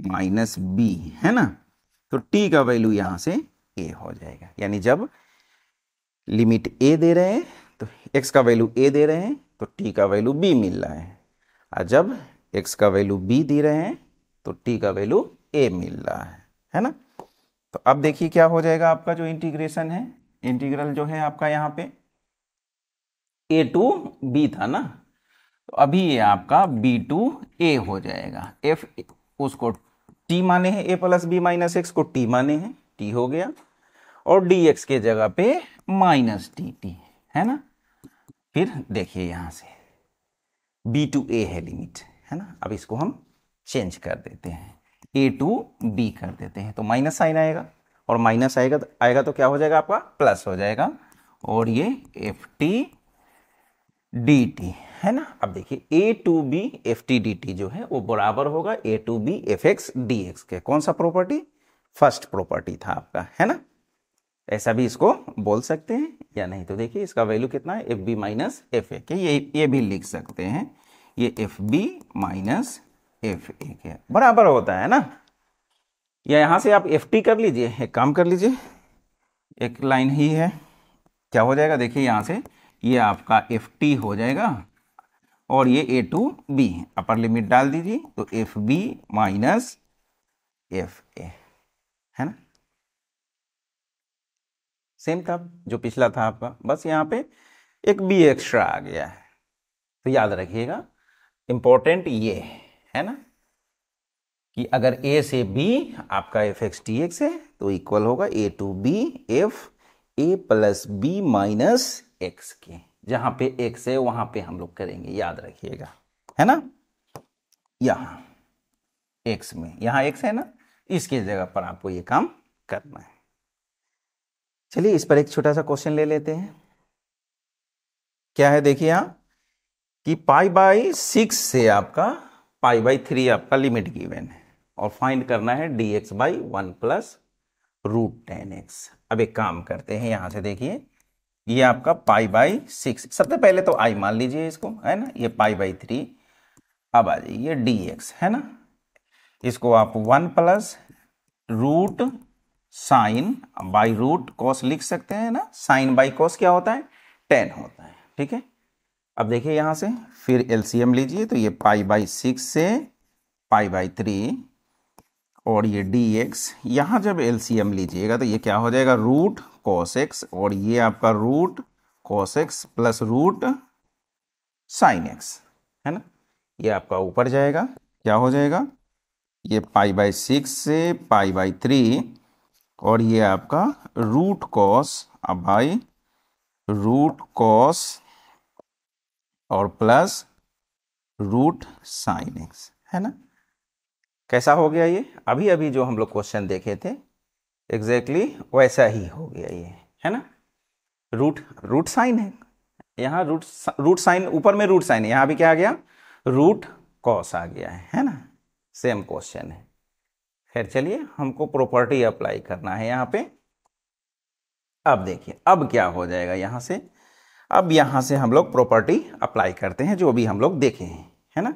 minus b है ना तो टी का वैल्यू यहां से ए हो जाएगा यानी जब लिमिट ए दे रहे हैं एक्स का वैल्यू ए दे रहे हैं तो टी का वैल्यू बी मिल रहा है और जब एक्स का वैल्यू बी दे रहे हैं तो टी का वैल्यू ए मिल रहा है है ना तो अब देखिए क्या हो जाएगा आपका जो इंटीग्रेशन है इंटीग्रल जो है आपका यहाँ पे ए टू बी था ना तो अभी ये आपका बी टू ए हो जाएगा एफ उसको टी माने हैं a plus b minus x को टी माने हैं टी हो गया और डी एक्स के जगह पे माइनस टी टी है ना फिर देखिए यहाँ से बी टू ए है लिमिट है ना अब इसको हम चेंज कर देते हैं ए टू बी कर देते हैं तो माइनस साइन आएगा और माइनस आएगा तो आएगा तो क्या हो जाएगा आपका प्लस हो जाएगा और ये एफ टी डी टी है ना अब देखिए a to B F t d t जो है वो बराबर होगा a to B F x D x के कौन सा प्रॉपर्टी फर्स्ट प्रॉपर्टी था आपका है ना ऐसा भी इसको बोल सकते हैं या नहीं तो देखिए इसका वैल्यू कितना है f B minus F a के ये ये भी लिख सकते हैं ये f B minus F a के बराबर होता है ना या यहाँ से आप एफ टी कर लीजिए एक काम कर लीजिए एक लाइन ही है क्या हो जाएगा देखिए यहाँ से ये आपका एफ टी हो जाएगा और ये a to b upper limit डाल दीजिए तो f B minus F a है ना सेम था जो पिछला था आपका बस यहाँ पे एक बी एक्स्ट्रा आ गया है तो याद रखिएगा इम्पोर्टेंट ये है ना कि अगर ए से बी आपका एफ एक्स टी एक्स है तो इक्वल होगा a to B f a plus b minus x के जहां पे एक्स है वहां पे हम लोग करेंगे याद रखिएगा है ना यहाँ एक्स में यहाँ एक्स है ना इसके जगह पर आपको ये काम करना है चलिए इस पर एक छोटा सा क्वेश्चन ले लेते हैं क्या है देखिए आप कि पाई बाई सिक्स से आपका पाई बाई थ्री आपका लिमिट गिवन है और फाइंड करना है D x by one plus root tan x अब एक काम करते हैं यहां से देखिए ये आपका पाई बाई सिक्स सबसे पहले तो आई मान लीजिए इसको है ना ये पाई बाई थ्री अब आ जाइए डी एक्स है ना इसको आप one plus root sine by root cos लिख सकते हैं ना साइन बाई कॉस क्या होता है टेन होता है ठीक है अब देखिए यहां से फिर एलसीएम लीजिए तो ये पाई बाई सिक्स से पाई बाई थ्री और ये डी एक्स यहां जब एलसीएम लीजिएगा तो ये क्या हो जाएगा रूट कॉस एक्स और ये आपका root cos x plus root sine x है ना ये आपका ऊपर जाएगा क्या हो जाएगा ये पाई बाई सिक्स से पाई बाई थ्री और ये आपका रूट कॉस अब भाई रूट कॉस और प्लस रूट साइन एक्स है ना कैसा हो गया ये अभी अभी जो हम लोग क्वेश्चन देखे थे एग्जैक्टली exactly वैसा ही हो गया ये है ना रूट रूट साइन है यहाँ रूट रूट साइन ऊपर में रूट साइन है यहाँ भी क्या आ गया रूट कॉस आ गया है है ना सेम क्वेश्चन है खैर चलिए हमको प्रॉपर्टी अप्लाई करना है यहाँ पे अब देखिए अब क्या हो जाएगा यहाँ से अब यहाँ से हम लोग प्रॉपर्टी अप्लाई करते हैं जो भी हम लोग देखे हैं है ना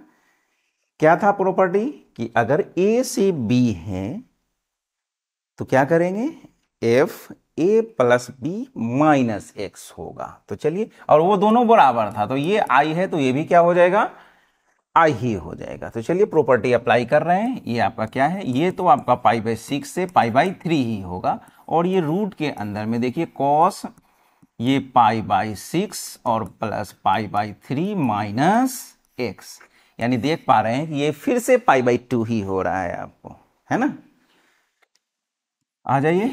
क्या था प्रॉपर्टी कि अगर ए से बी है तो क्या करेंगे f a plus b minus x होगा तो चलिए और वो दोनों बराबर था तो ये आई है तो ये भी क्या हो जाएगा आई ही हो जाएगा तो चलिए प्रॉपर्टी अप्लाई कर रहे हैं ये आपका क्या है ये तो आपका पाई बाई सिक्स से पाई बाई थ्री ही होगा और ये रूट के अंदर में देखिए कॉस ये पाई बाई सिक्स और plus pi by three minus x यानी देख पा रहे हैं कि ये फिर से पाई बाई टू ही हो रहा है आपको है ना आ जाइए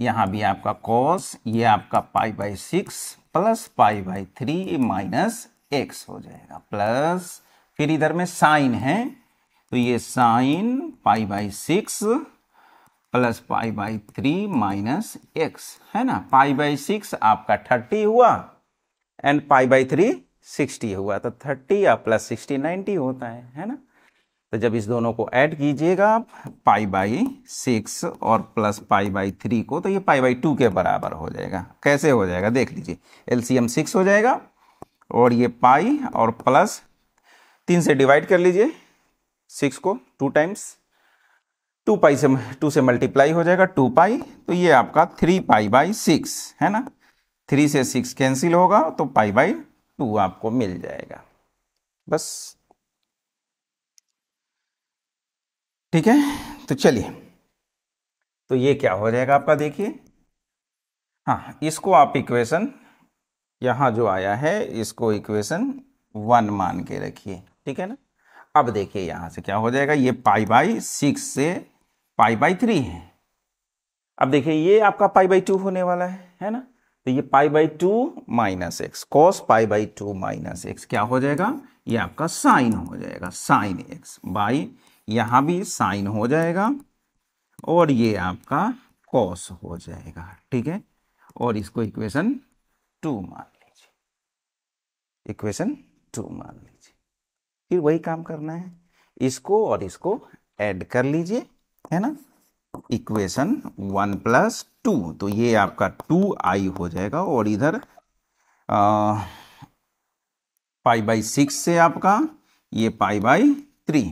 यहां भी आपका कॉस ये आपका pi by six plus pi by three minus x हो जाएगा प्लस फिर इधर में साइन है तो ये sine pi by six plus pi by three minus x है ना पाई बाई सिक्स आपका थर्टी हुआ and pi by three sixty हुआ तो थर्टी या प्लस सिक्सटी नाइन्टी होता है है ना तो जब इस दोनों को ऐड कीजिएगा आप पाई बाई सिक्स और प्लस पाई बाई थ्री को तो ये पाई बाई टू के बराबर हो जाएगा कैसे हो जाएगा देख लीजिए एलसीएम सिक्स हो जाएगा और ये पाई और प्लस तीन से डिवाइड कर लीजिए सिक्स को टू टाइम्स टू पाई से टू से मल्टीप्लाई हो जाएगा टू पाई तो ये आपका थ्री पाई बाई सिक्स है ना थ्री से सिक्स कैंसिल होगा तो पाई बाई टू आपको मिल जाएगा बस ठीक है तो चलिए तो ये क्या हो जाएगा आपका देखिए हाँ इसको आप इक्वेशन यहाँ जो आया है इसको इक्वेशन वन मान के रखिए ठीक है ना अब देखिए यहां से क्या हो जाएगा ये पाई बाई सिक्स से पाई बाई थ्री है अब देखिए ये आपका पाई बाई टू होने वाला है है ना तो ये pi by two minus x cos pi by two minus x क्या हो जाएगा ये आपका साइन हो जाएगा साइन एक्स बाई यहां भी साइन हो जाएगा और ये आपका कॉस हो जाएगा ठीक है और इसको इक्वेशन टू मान लीजिए इक्वेशन टू मान लीजिए फिर वही काम करना है इसको और इसको ऐड कर लीजिए है ना इक्वेशन वन प्लस टू तो ये आपका टू आई हो जाएगा और इधर पाई बाई सिक्स से आपका ये पाई बाई थ्री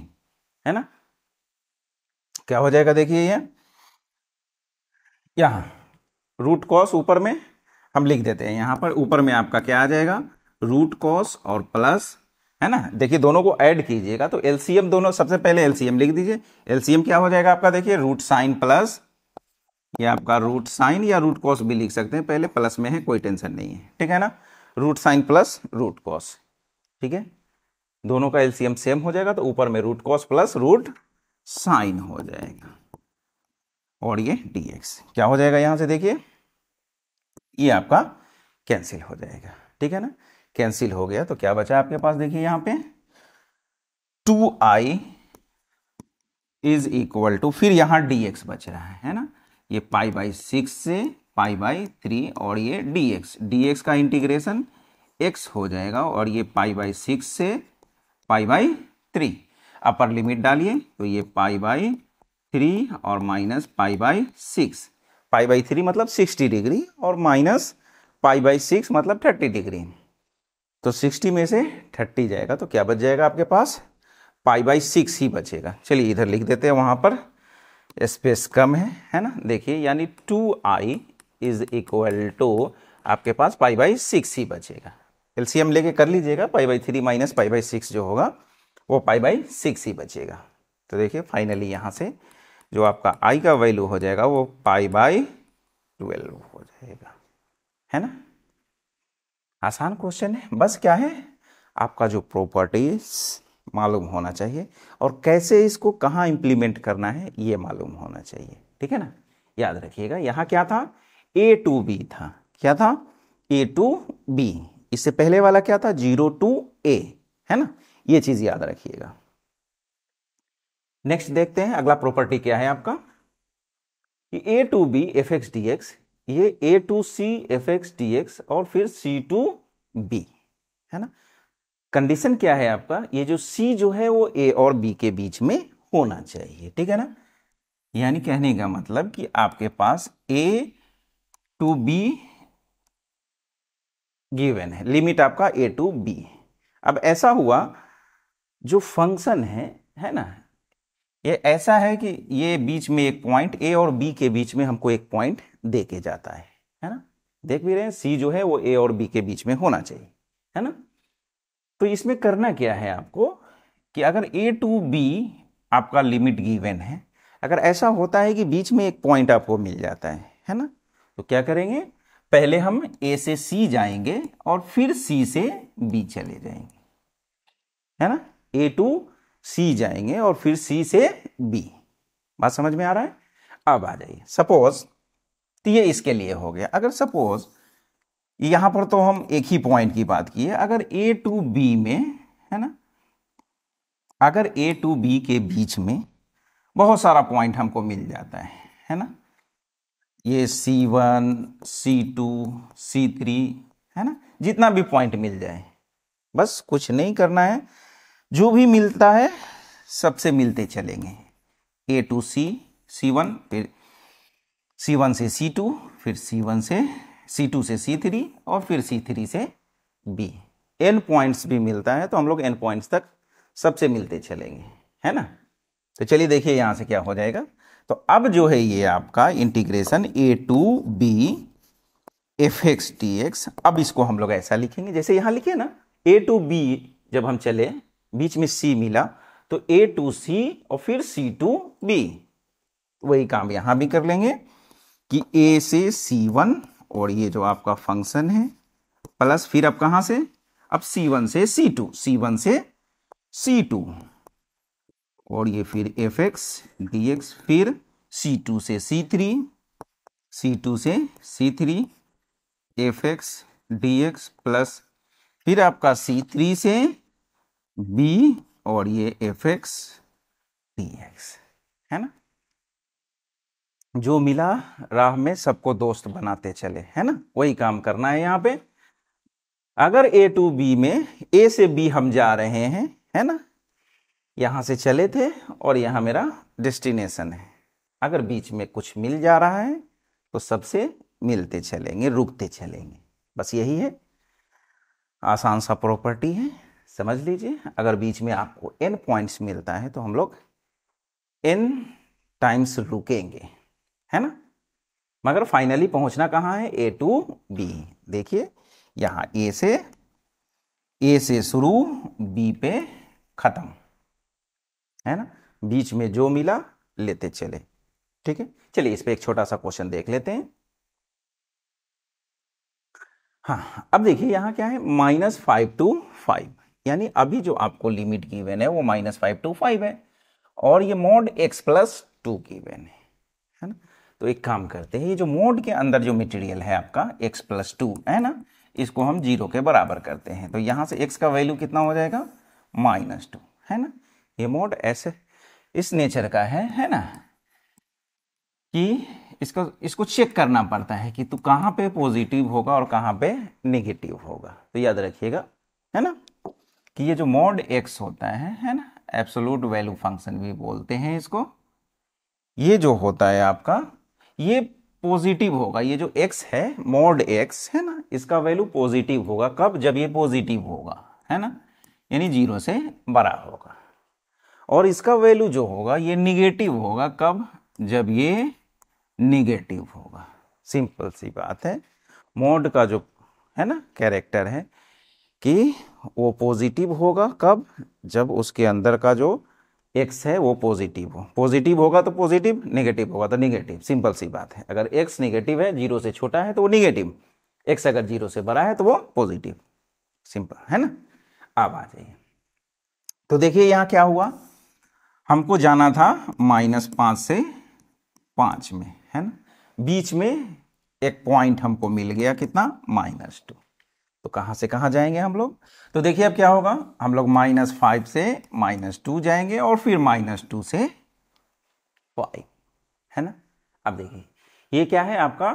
है ना क्या हो जाएगा देखिए ये यहां रूट कॉस ऊपर में हम लिख देते हैं यहां पर ऊपर में आपका क्या आ जाएगा रूट कॉस और प्लस है ना देखिए दोनों को ऐड कीजिएगा तो एलसीएम दोनों सबसे पहले एलसीएम लिख दीजिए एलसीएम क्या हो जाएगा आपका देखिए रूट साइन प्लस ये आपका रूट साइन या रूट कॉस भी लिख सकते हैं पहले प्लस में है कोई टेंशन नहीं है ठीक है ना root sine plus root cos ठीक है दोनों का एलसीएम सेम हो जाएगा तो ऊपर में root cos plus root sine हो जाएगा और ये डीएक्स क्या हो जाएगा यहां से देखिए ये आपका कैंसिल हो जाएगा ठीक है ना कैंसिल हो गया तो क्या बचा आपके पास देखिए यहाँ पे two I is equal to फिर यहाँ डी एक्स बच रहा है है ना ये पाई बाई सिक्स से पाई बाई थ्री और ये डी एक्स डी एक्स का इंटीग्रेशन एक्स हो जाएगा और ये पाई बाई सिक्स से pi by three upper limit डालिए तो ये पाई बाई थ्री और minus pi by six pi by three मतलब सिक्सटी डिग्री और माइनस पाई बाई सिक्स मतलब थर्टी डिग्री तो सिक्सटी में से थर्टी जाएगा तो क्या बच जाएगा आपके पास पाई बाई सिक्स ही बचेगा चलिए इधर लिख देते हैं वहाँ पर स्पेस कम है है ना देखिए यानी two I is equal to आपके पास पाई बाई सिक्स ही बचेगा एल सी एम लेके कर लीजिएगा pi by three minus pi by six जो होगा वो पाई बाई सिक्स ही बचेगा तो देखिए फाइनली यहाँ से जो आपका आई का वैल्यू हो जाएगा वो पाई बाई ट्वेल्व हो जाएगा है ना आसान क्वेश्चन है बस क्या है आपका जो प्रॉपर्टीज मालूम होना चाहिए और कैसे इसको कहाँ इंप्लीमेंट करना है ये मालूम होना चाहिए ठीक है ना याद रखिएगा यहाँ क्या था ए टू बी था क्या था ए टू बी इससे पहले वाला क्या था जीरो टू ए है ना ये चीज़ याद रखिएगा नेक्स्ट देखते हैं अगला प्रॉपर्टी क्या है आपका ए to B F x D x ये a to c f x D x और फिर सी टू बी है ना कंडीशन क्या है आपका ये जो सी जो है वो ए और बी के बीच में होना चाहिए ठीक है ना यानी कहने का मतलब कि आपके पास ए टू बी गिवन है लिमिट आपका ए टू बी अब ऐसा हुआ जो फंक्शन है है ना ये ऐसा है कि ये बीच में एक पॉइंट ए और बी के बीच में हमको एक पॉइंट दे के जाता है है ना देख भी रहे हैं सी जो है वो ए और बी के बीच में होना चाहिए है ना तो इसमें करना क्या है आपको कि अगर ए टू बी आपका लिमिट गिवन है अगर ऐसा होता है कि बीच में एक पॉइंट आपको मिल जाता है है ना तो क्या करेंगे पहले हम ए से सी जाएंगे और फिर सी से बी चले जाएंगे है ना ए टू सी जाएंगे और फिर सी से बी बात समझ में आ रहा है अब आ जाइए सपोज तो ये इसके लिए हो गया अगर सपोज यहां पर तो हम एक ही पॉइंट की बात की है अगर ए टू बी में है ना अगर ए टू बी के बीच में बहुत सारा पॉइंट हमको मिल जाता है है ना ये c one c two c three है ना जितना भी पॉइंट मिल जाए बस कुछ नहीं करना है जो भी मिलता है सबसे मिलते चलेंगे ए टू सी सी वन फिर सी वन से सी टू फिर सी वन से सी टू से सी थ्री और फिर सी थ्री से बी एन पॉइंट्स भी मिलता है तो हम लोग एन पॉइंट्स तक सबसे मिलते चलेंगे है ना तो चलिए देखिए यहाँ से क्या हो जाएगा तो अब जो है ये आपका integration a to B F x T x अब इसको हम लोग ऐसा लिखेंगे जैसे यहाँ लिखे ना ए टू बी जब हम चले बीच में सी मिला तो ए टू सी और फिर सी टू बी वही काम यहां भी कर लेंगे कि ए से सी वन और ये जो आपका फंक्शन है प्लस फिर अब कहां से अब सी वन से सी टू सी वन से सी टू और ये फिर एफ एक्स डी एक्स फिर सी टू से सी थ्री सी टू से c three f x D x plus फिर आपका सी थ्री से बी और ये एफ एक्स डी एक्स है ना जो मिला राह में सबको दोस्त बनाते चले है ना वही काम करना है यहाँ पे अगर ए टू बी में ए से बी हम जा रहे हैं है ना यहाँ से चले थे और यहाँ मेरा डेस्टिनेशन है अगर बीच में कुछ मिल जा रहा है तो सबसे मिलते चलेंगे रुकते चलेंगे बस यही है आसान सा प्रॉपर्टी है समझ लीजिए अगर बीच में आपको एन पॉइंट्स मिलता है तो हम लोग एन टाइम्स रुकेंगे है ना मगर फाइनली पहुंचना कहाँ है ए टू बी देखिए यहाँ ए से ए से शुरू बी पे ख़त्म है ना बीच में जो मिला लेते चले ठीक है चलिए इस पर एक छोटा सा क्वेश्चन देख लेते हैं हाँ अब देखिए यहाँ क्या है माइनस फाइव टू फाइव यानी अभी जो आपको लिमिट गिवन है वो माइनस फाइव टू फाइव है और ये mod x plus two given है है ना तो एक काम करते हैं ये जो मोड के अंदर जो मटेरियल है आपका एक्स प्लस टू है ना इसको हम जीरो के बराबर करते हैं तो यहाँ से एक्स का वैल्यू कितना हो जाएगा माइनस टू है ना ये मोड ऐसे इस नेचर का है है ना कि इसको इसको चेक करना पड़ता है कि तू कहाँ पे पॉजिटिव होगा और कहाँ पे नेगेटिव होगा तो याद रखिएगा है ना कि ये जो मोड एक्स होता है है ना एब्सोलूट वैल्यू फंक्शन भी बोलते हैं इसको ये जो होता है आपका ये पॉजिटिव होगा ये जो एक्स है मोड एक्स है ना इसका वैल्यू पॉजिटिव होगा कब जब ये पॉजिटिव होगा है ना यानी जीरो से बड़ा होगा और इसका वैल्यू जो होगा ये निगेटिव होगा कब जब ये निगेटिव होगा सिंपल सी बात है मोड का जो है ना कैरेक्टर है कि वो पॉजिटिव होगा कब जब उसके अंदर का जो एक्स है वो पॉजिटिव हो पॉजिटिव होगा तो पॉजिटिव नेगेटिव होगा तो नेगेटिव सिंपल सी बात है अगर एक्स नेगेटिव है जीरो से छोटा है तो वो नेगेटिव एक्स अगर जीरो से बड़ा है तो वो पॉजिटिव सिंपल है ना अब आ जाइए तो देखिए यहाँ क्या हुआ हमको जाना था माइनस पाँच से पाँच में है ना बीच में एक पॉइंट हमको मिल गया कितना माइनस टू तो कहाँ से कहाँ जाएंगे हम लोग तो देखिए अब क्या होगा हम लोग माइनस फाइव से माइनस टू जाएंगे और फिर माइनस टू से फाइव है ना अब देखिए ये क्या है आपका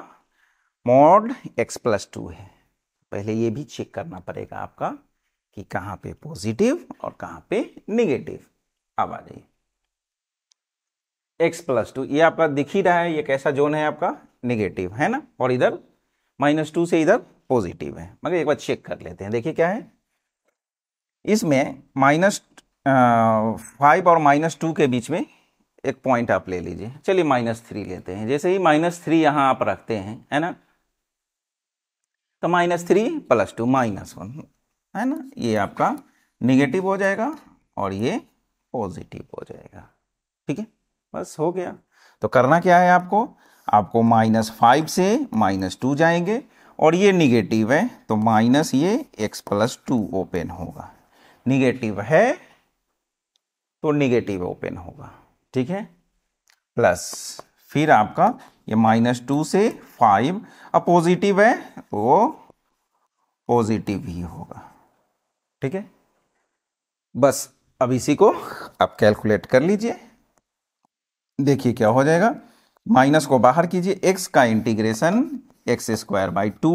मॉड एक्स प्लस टू है पहले ये भी चेक करना पड़ेगा आपका कि कहाँ पे पॉजिटिव और कहाँ पे निगेटिव अब आ जाइए एक्स प्लस टू ये आपका दिख ही रहा है ये कैसा जोन है आपका निगेटिव है ना और इधर माइनस टू से इधर पॉजिटिव है मगर एक बार चेक कर लेते हैं देखिए क्या है इसमें माइनस फाइव और माइनस टू के बीच में एक पॉइंट आप ले लीजिए चलिए माइनस थ्री लेते हैं जैसे ही माइनस थ्री यहाँ आप रखते हैं है ना तो minus three plus two minus one है ना ये आपका निगेटिव हो जाएगा और ये पॉजिटिव हो जाएगा ठीक है बस हो गया तो करना क्या है आपको आपको माइनस फाइव से माइनस टू जाएंगे और ये निगेटिव है तो माइनस ये एक्स प्लस टू ओपन होगा निगेटिव है तो निगेटिव ओपन होगा ठीक है प्लस फिर आपका ये माइनस टू से फाइव अब पॉजिटिव है तो वो पॉजिटिव ही होगा ठीक है बस अब इसी को आप कैलकुलेट कर लीजिए देखिए क्या हो जाएगा माइनस को बाहर कीजिए एक्स का integration x square by two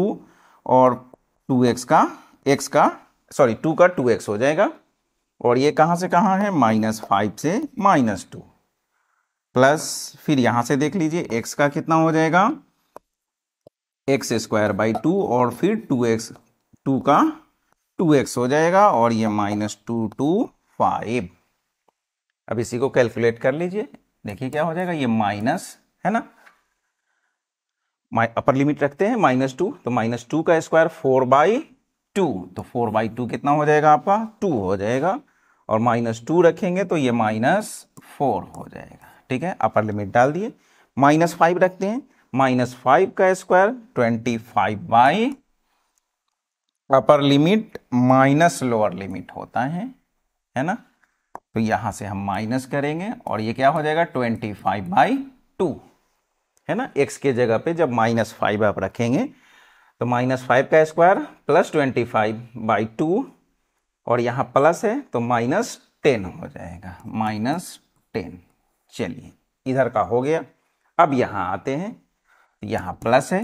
और टू एक्स का एक्स का सॉरी टू का टू एक्स हो जाएगा और ये कहाँ से कहाँ है माइनस फाइव से माइनस टू प्लस फिर यहाँ से देख लीजिए एक्स का कितना हो जाएगा एक्स स्क्वायर बाई टू और फिर टू एक्स टू का टू एक्स हो जाएगा और ये माइनस टू टू फाइव अब इसी को कैलकुलेट कर लीजिए देखिए क्या हो जाएगा ये माइनस है ना अपर लिमिट रखते हैं माइनस टू तो माइनस टू का स्क्वायर फोर बाई टू तो फोर बाई टू कितना हो जाएगा आपका टू हो जाएगा और माइनस टू रखेंगे तो ये माइनस फोर हो जाएगा ठीक है अपर लिमिट डाल दिए माइनस फाइव रखते हैं माइनस फाइव का square twenty five by upper limit minus lower limit होता है है ना तो यहां से हम माइनस करेंगे और ये क्या हो जाएगा ट्वेंटी फाइव बाई टू है ना एक्स के जगह पे जब माइनस फाइव आप रखेंगे तो माइनस फाइव का square plus twenty five by two और यहाँ प्लस है तो माइनस टेन हो जाएगा माइनस टेन चलिए इधर का हो गया अब यहाँ आते हैं यहाँ प्लस है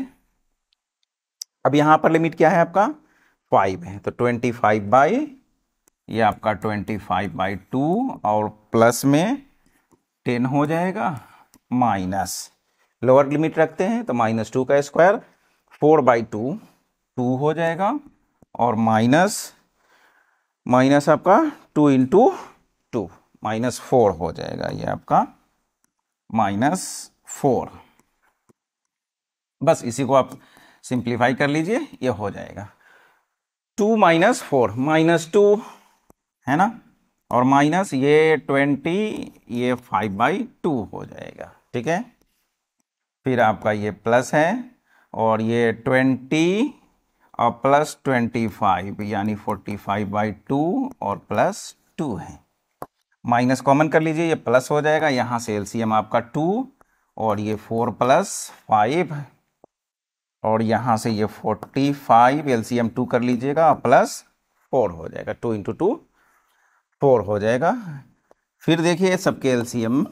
अब यहाँ पर लिमिट क्या है आपका फाइव है तो ट्वेंटी फाइव बाई ये आपका ट्वेंटी फाइव बाई टू और प्लस में टेन हो जाएगा माइनस लोअर लिमिट रखते हैं तो माइनस टू का square four by two two हो जाएगा और माइनस माइनस आपका two into two minus four हो जाएगा ये आपका माइनस फोर बस इसी को आप सिंप्लीफाई कर लीजिए ये हो जाएगा two minus four minus two है ना और माइनस ये ट्वेंटी ये फाइव बाई टू हो जाएगा ठीक है फिर आपका ये प्लस है और ये ट्वेंटी और प्लस ट्वेंटी फाइव यानी फोर्टी फाइव बाई टू और प्लस टू है माइनस कॉमन कर लीजिए ये प्लस हो जाएगा यहाँ से एलसीएम आपका टू और ये फोर प्लस फाइव और यहाँ से ये forty five L C M two कर लीजिएगा प्लस फोर हो जाएगा टू इंटू टू फोर हो जाएगा फिर देखिए सबके एल सी एम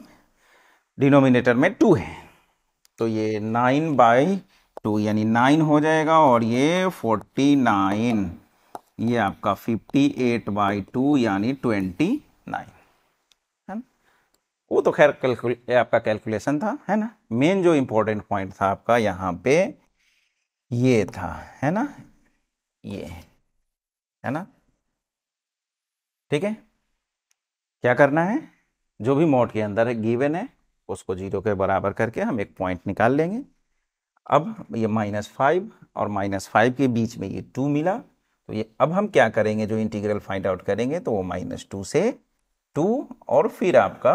डिनोमिनेटर में टू है तो ये नाइन बाई टू यानी नाइन हो जाएगा और ये फोर्टी नाइन ये आपका फिफ्टी एट बाई टू यानी ट्वेंटी नाइन है ना वो तो खैर कैलकुल आपका कैलकुलेशन था है ना मेन जो इम्पोर्टेंट पॉइंट था आपका यहाँ पे ये था है ना ये है ना ठीक है क्या करना है जो भी मोड के अंदर है गिवन है उसको जीरो के बराबर करके हम एक पॉइंट निकाल लेंगे अब ये माइनस फाइव और माइनस फाइव के बीच में ये टू मिला तो ये अब हम क्या करेंगे जो इंटीग्रल फाइंड आउट करेंगे तो वो माइनस टू से टू और फिर आपका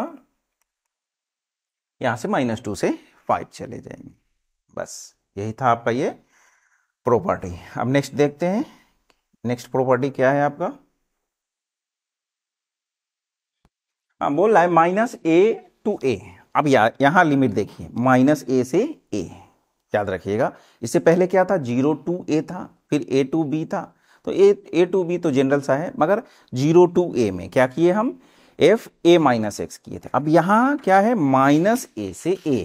यहाँ से माइनस टू से फाइव चले जाएंगे बस यही था आपका ये प्रॉपर्टी अब नेक्स्ट देखते हैं नेक्स्ट प्रॉपर्टी क्या है आपका हाँ बोल रहा है माइनस ए टू ए अब या यहाँ लिमिट देखिए माइनस ए से ए याद रखिएगा इससे पहले क्या था जीरो टू ए था फिर ए टू बी था तो ए ए टू बी तो जनरल सा है मगर जीरो टू ए में क्या किए हम एफ ए माइनस एक्स किए थे अब यहाँ क्या है माइनस ए से ए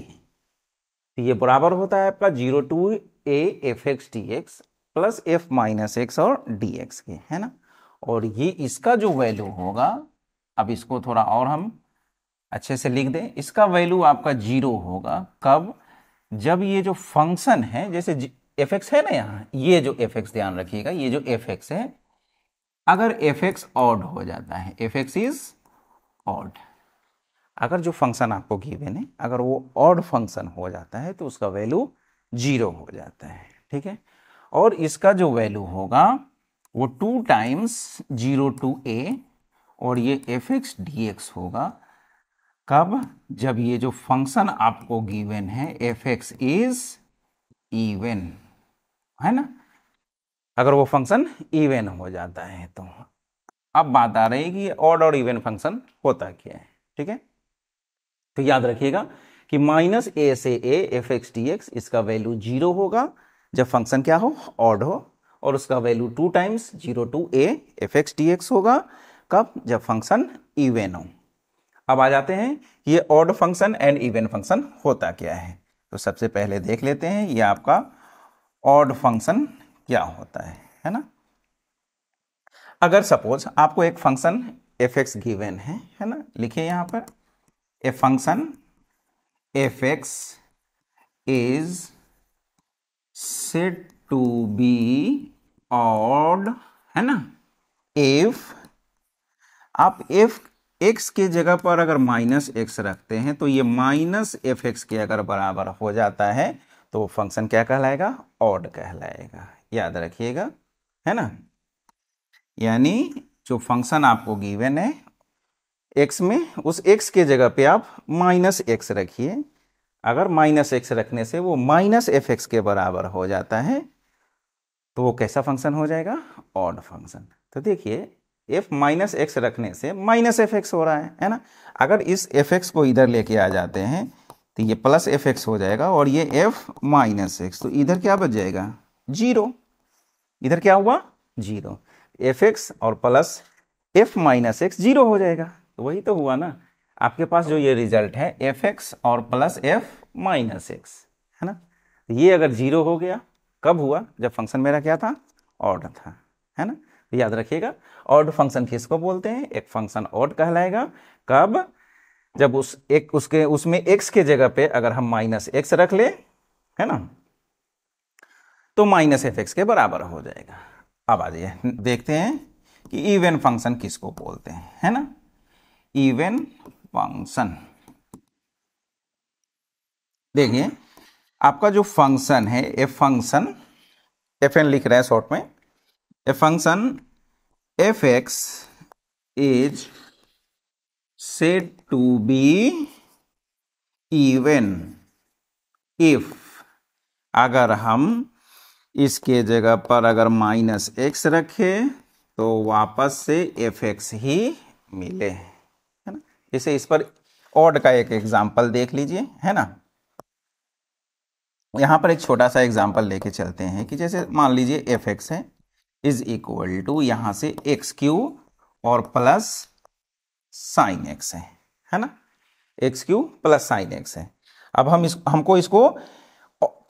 तो ये बराबर होता है आपका zero to A F x D x plus f minus x और डी एक्स के है ना और ये इसका जो वैल्यू होगा अब इसको थोड़ा और हम अच्छे से लिख दें इसका वैल्यू आपका जीरो होगा कब जब ये जो फंक्शन है जैसे एफ एक्स है ना यहाँ ये जो एफ एक्स ध्यान रखिएगा ये जो एफ एक्स है अगर एफ एक्स ऑड हो जाता है एफ एक्स इज ऑड अगर जो फंक्शन आपको की है अगर वो ऑड फंक्शन हो जाता है तो उसका वैल्यू जीरो हो जाता है ठीक है और इसका जो वैल्यू होगा वो two times zero to a और ये एफ एक्स डी एक्स होगा कब जब ये जो फंक्शन आपको गिवन है एफ एक्स इज इवेन है ना अगर वो फंक्शन इवेन हो जाता है तो अब बात आ रही है कि ऑड और इवेन फंक्शन होता क्या है ठीक है तो याद रखिएगा कि माइनस ए से a F x D x इसका वैल्यू जीरो होगा जब फंक्शन क्या हो ऑड हो और उसका value two times zero to A F x D x होगा कब जब फंक्शन इवेन हो अब आ जाते हैं ये odd function and even function होता क्या है तो सबसे पहले देख लेते हैं ये आपका ऑड फंक्शन क्या होता है है ना अगर सपोज आपको एक फंक्शन एफ एक्स गिवेन है है ना लिखिए यहां पर a function f x is set to be odd है ना एफ आप एफ एक्स के जगह पर अगर माइनस एक्स रखते हैं तो ये माइनस एफ एक्स के अगर बराबर हो जाता है तो फंक्शन क्या कहलाएगा ऑड कहलाएगा याद रखिएगा है ना यानी जो फंक्शन आपको गिवन है एक्स में उस एक्स के जगह पे आप माइनस एक्स रखिए अगर माइनस एक्स रखने से वो माइनस एफ एक्स के बराबर हो जाता है तो वो कैसा फंक्शन हो जाएगा ऑड फंक्शन तो देखिए एफ माइनस एक्स रखने से माइनस एफ एक्स हो रहा है है ना अगर इस एफ एक्स को इधर लेके आ जाते हैं तो ये प्लस एफ एक्स हो जाएगा और ये एफ माइनस एक्स तो इधर क्या बच जाएगा जीरो इधर क्या हुआ जीरो एफ एक्स और plus f minus x zero हो जाएगा तो वही तो हुआ ना आपके पास जो ये रिजल्ट है एफ एक्स और प्लस एफ माइनस एक्स है ना ये अगर जीरो हो गया कब हुआ जब फंक्शन मेरा क्या था ऑर्डर था है ना याद रखिएगा ऑड फंक्शन किसको बोलते हैं एक फंक्शन ऑड कहलाएगा कब जब उस एक उसके उसमें एक्स के जगह पे अगर हम माइनस एक्स रख ले है ना तो माइनस एफ एक्स के बराबर हो जाएगा अब आ जाइए देखते हैं कि इवन फंक्शन किसको बोलते हैं है ना इवन फंक्शन देखिए आपका जो फंक्शन है ए फंक्शन एफ एन लिख रहे हैं शॉर्ट में a function fx is said to be even if अगर हम इसके जगह पर अगर माइनस एक्स रखें तो वापस से एफ एक्स ही मिले है ना इसे इस पर ऑड का एक एग्जाम्पल देख लीजिए है ना यहाँ पर एक छोटा सा एग्जाम्पल लेके चलते हैं कि जैसे मान लीजिए एफ एक्स है इज इक्वल टू यहां से एक्स क्यू और प्लस साइन एक्स है है ना x cube plus sine x है अब हम इस हमको इसको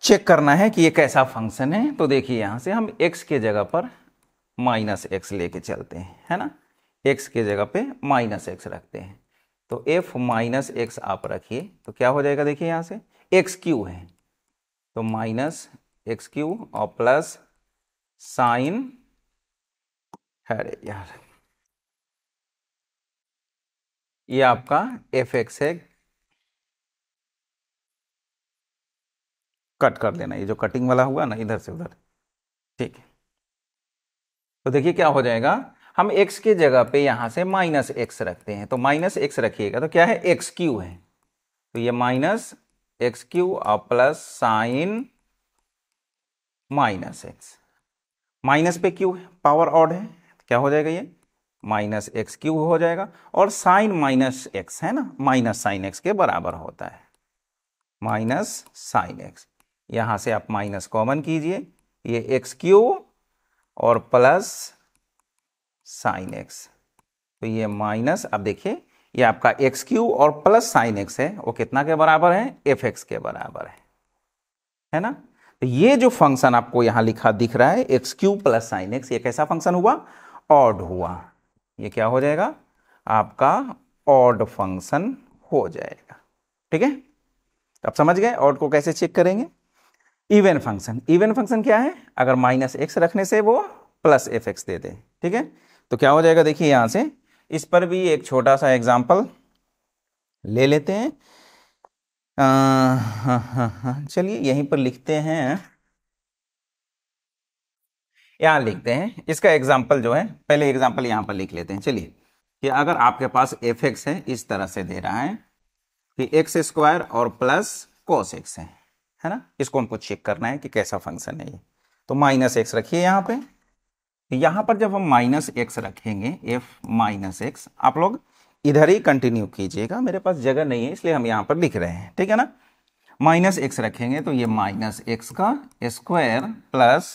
चेक करना है कि ये कैसा फंक्शन है तो देखिए यहां से हम एक्स के जगह पर माइनस एक्स लेके चलते हैं है ना एक्स के जगह पे माइनस एक्स रखते हैं तो एफ माइनस एक्स आप रखिए तो क्या हो जाएगा देखिए यहां से एक्स क्यू है तो माइनस एक्स क्यू और प्लस साइन अरे यार ये आपका एफ एक्स है कट कर देना ये जो कटिंग वाला हुआ ना इधर से उधर ठीक है तो देखिए क्या हो जाएगा हम x के जगह पे यहां से माइनस एक्स रखते हैं तो माइनस एक्स रखिएगा तो क्या है एक्स क्यू है तो ये माइनस एक्स क्यू और plus sine minus x minus पे क्यू है पावर ऑड है क्या हो जाएगा ये माइनस एक्स क्यूब हो जाएगा और साइन माइनस एक्स है ना माइनस साइन एक्स के बराबर होता है माइनस साइन एक्स यहाँ से आप माइनस कॉमन कीजिए ये एक्स क्यूब और प्लस साइन एक्स तो ये माइनस अब देखिए ये आपका एक्स क्यू और प्लस साइन एक्स है वो कितना के बराबर है एफ एक्स के बराबर है है ना तो ये जो फंक्शन आपको यहां लिखा दिख रहा है x cube plus sine x ये कैसा फंक्शन हुआ ऑड हुआ ये क्या हो जाएगा आपका ऑड फंक्शन हो जाएगा ठीक है अब समझ गए ऑड को कैसे चेक करेंगे इवन फंक्शन इवन फंक्शन क्या है अगर माइनस एक्स रखने से वो प्लस एफ एक्स दे दे ठीक है तो क्या हो जाएगा देखिए यहां से इस पर भी एक छोटा सा एग्जाम्पल ले लेते हैं हाँ, हाँ, हाँ, चलिए यहीं पर लिखते हैं यहाँ लिखते हैं इसका एग्जाम्पल जो है पहले एग्जाम्पल यहाँ पर लिख लेते हैं चलिए कि अगर आपके पास एफ एक्स है इस तरह से दे रहा है कि एक्स स्क्वायर और प्लस कोस एक्स है है ना इसको हमको चेक करना है कि कैसा फंक्शन है ये तो माइनस एक्स रखिए यहाँ पे यहाँ पर जब हम माइनस एक्स रखेंगे एफ माइनस एक्स आप लोग इधर ही कंटिन्यू कीजिएगा मेरे पास जगह नहीं है इसलिए हम यहाँ पर लिख रहे हैं ठीक है ना माइनस एक्स रखेंगे तो ये माइनस एक्स का square plus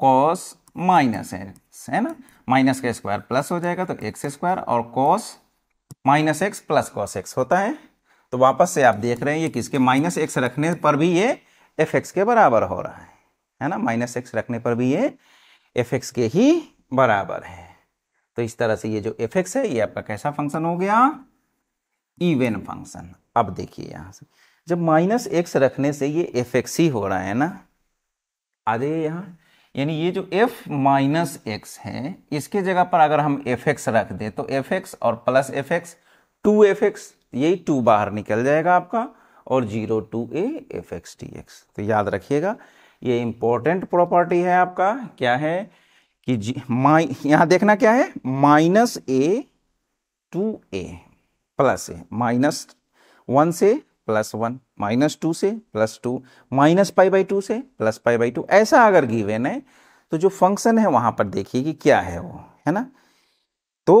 cos minus x है ना माइनस का स्क्वायर प्लस हो जाएगा तो एक्स स्क्वायर और cos minus x plus cos x होता है तो वापस से आप देख रहे हैं ये किसके माइनस एक्स रखने पर भी ये एफ एक्स के बराबर हो रहा है है ना माइनस एक्स रखने पर भी ये एफ एक्स के ही बराबर है तो इस तरह से ये जो एफ एक्स है ये आपका कैसा फंक्शन हो गया इवेन फंक्शन अब देखिए यहाँ से जब माइनस एक्स रखने से ये एफ एक्स ही हो रहा है ना आ जाइए यहाँ यानी ये जो f माइनस एक्स है इसके जगह पर अगर हम एफ एक्स रख दें तो एफ एक्स और plus f x two f x यही टू बाहर निकल जाएगा आपका और zero to A F x T x तो याद रखिएगा ये इंपॉर्टेंट प्रॉपर्टी है आपका क्या है कि माइ यहाँ देखना क्या है minus a to a plus a minus one से प्लस वन माइनस टू से plus two minus pi by two से प्लस पाई बाई टू ऐसा अगर गिवेन है तो जो फंक्शन है वहां पर देखिए कि क्या है वो है ना तो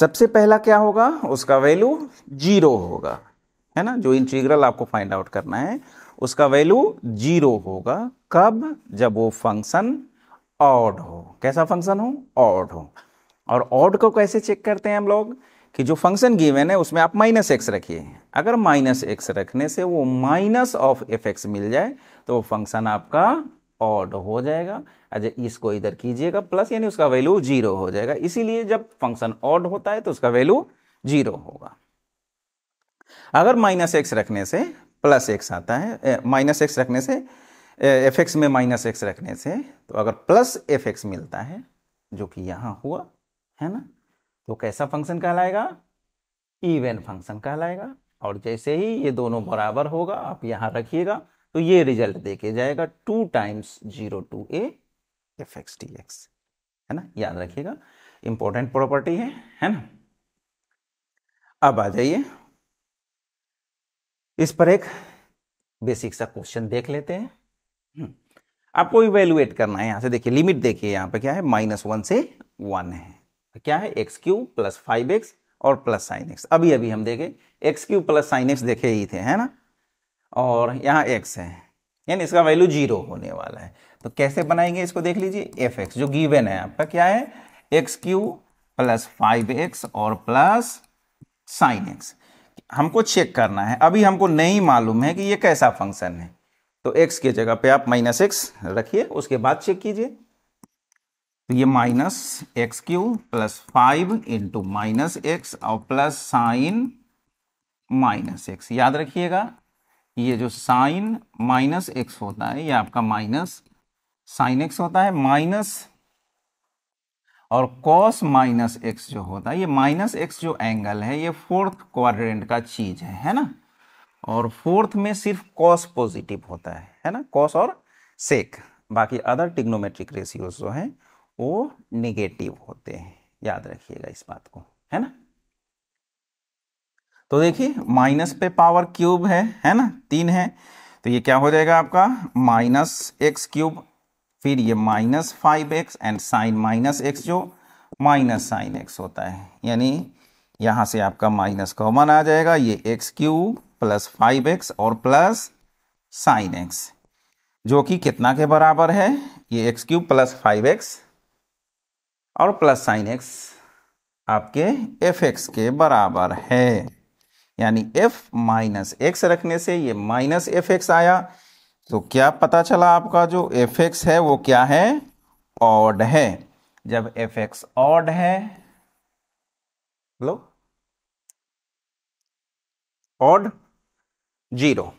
सबसे पहला क्या होगा उसका वैल्यू जीरो होगा है ना जो इंटीग्रल आपको फाइंड आउट करना है उसका वैल्यू जीरो होगा कब जब वो फंक्शन ऑड हो कैसा फंक्शन हो ऑड हो और ऑड को कैसे चेक करते हैं हम लोग कि जो फंक्शन गिवन है उसमें आप माइनस एक्स रखिए अगर माइनस एक्स रखने से वो माइनस ऑफ एफ एक्स मिल जाए तो फंक्शन आपका ऑड हो जाएगा अच्छा इसको इधर कीजिएगा प्लस यानी उसका वैल्यू जीरो हो जाएगा इसीलिए जब फंक्शन ऑड होता है तो उसका वैल्यू जीरो होगा अगर माइनस एक्स रखने से प्लस एक्स आता है माइनस एक्स रखने से एफ एक्स में माइनस एक्स रखने से तो अगर प्लस एफ एक्स मिलता है जो कि यहां हुआ है ना तो कैसा फंक्शन कहलाएगा इवेन फंक्शन कहलाएगा और जैसे ही ये दोनों बराबर होगा आप यहां रखिएगा तो ये रिजल्ट देखे जाएगा two times zero to A F x T x है ना याद रखिएगा इंपॉर्टेंट प्रॉपर्टी है है ना अब आ जाइए इस पर एक बेसिक सा क्वेश्चन देख लेते हैं हम्म। आपको इवेलुएट करना है यहां से देखिए लिमिट देखिए यहां पर क्या है माइनस वन से वन है तो क्या है x cube plus five x और प्लस साइन एक्स अभी अभी हम देखें x cube plus sine x देखे ही थे है ना और यहाँ एक्स है यानी इसका वैल्यू जीरो होने वाला है तो कैसे बनाएंगे इसको देख लीजिए एफ एक्स जो गिवेन है आपका क्या है x cube plus five x और प्लस साइन एक्स हमको चेक करना है अभी हमको नहीं मालूम है कि ये कैसा फंक्शन है तो एक्स की जगह पे आप माइनस एक्स रखिए उसके बाद चेक कीजिए तो ये minus x cube plus five into minus x और प्लस साइन माइनस एक्स याद रखिएगा ये जो साइन माइनस एक्स होता है ये आपका माइनस साइन एक्स होता है माइनस और कॉस माइनस एक्स जो होता है ये माइनस एक्स जो एंगल है ये फोर्थ क्वाड्रेंट का चीज है है ना और फोर्थ में सिर्फ कॉस पॉजिटिव होता है है ना कॉस और सेक बाकी अदर टिग्नोमेट्रिक रेशियोज जो हैं वो निगेटिव होते हैं याद रखिएगा इस बात को है ना तो देखिए माइनस पे पावर क्यूब है है ना तीन है तो ये क्या हो जाएगा आपका माइनस एक्स क्यूब फिर ये minus five x and sine minus x जो माइनस साइन एक्स होता है यानी यहां से आपका माइनस कॉमन आ जाएगा ये x cube plus five x और प्लस साइन एक्स जो कि कितना के बराबर है ये x cube plus five x और प्लस साइन एक्स आपके एफ एक्स के बराबर है यानी एफ माइनस एक्स रखने से ये माइनस एफ एक्स आया तो क्या पता चला आपका जो एफ एक्स है वो क्या है ऑड है जब एफ एक्स ऑड है लो ऑड जीरो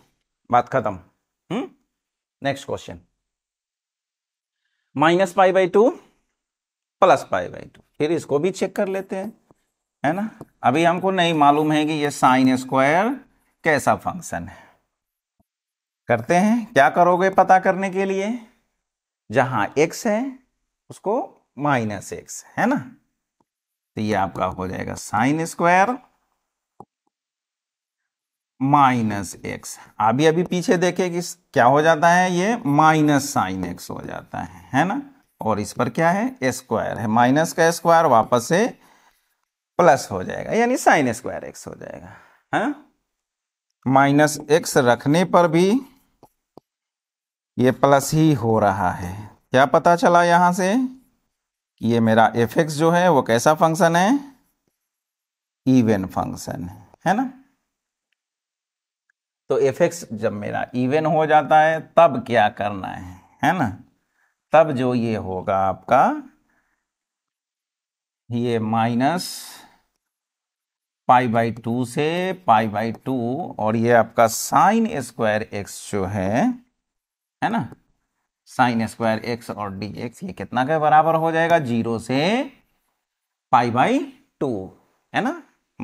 बात खत्म hmm, next question minus pi by two plus pi by two फिर इसको भी चेक कर लेते हैं है ना अभी हमको नहीं मालूम है कि ये साइन स्क्वायर कैसा फंक्शन है करते हैं क्या करोगे पता करने के लिए जहां एक्स है उसको माइनस एक्स है ना तो ये आपका हो जाएगा साइन स्क्वायर माइनस एक्स अभी अभी पीछे देखे कि क्या हो जाता है ये माइनस साइन एक्स हो जाता है है ना और इस पर क्या है स्क्वायर है माइनस का स्क्वायर वापस से प्लस हो जाएगा यानी साइन स्क्वायर एक्स हो जाएगा हाँ माइनस एक्स रखने पर भी ये प्लस ही हो रहा है क्या पता चला यहाँ से ये मेरा एफ एक्स जो है वो कैसा फंक्शन है इवन फंक्शन है है ना तो एफ एक्स जब मेरा इवन हो जाता है तब क्या करना है है ना तब जो ये होगा आपका ये माइनस पाई बाई टू से पाई बाई टू और ये आपका साइन स्क्वायर एक्स जो है है ना साइन स्क्वायर एक्स और डी एक्स ये कितना के बराबर हो जाएगा जीरो से पाई बाई टू है ना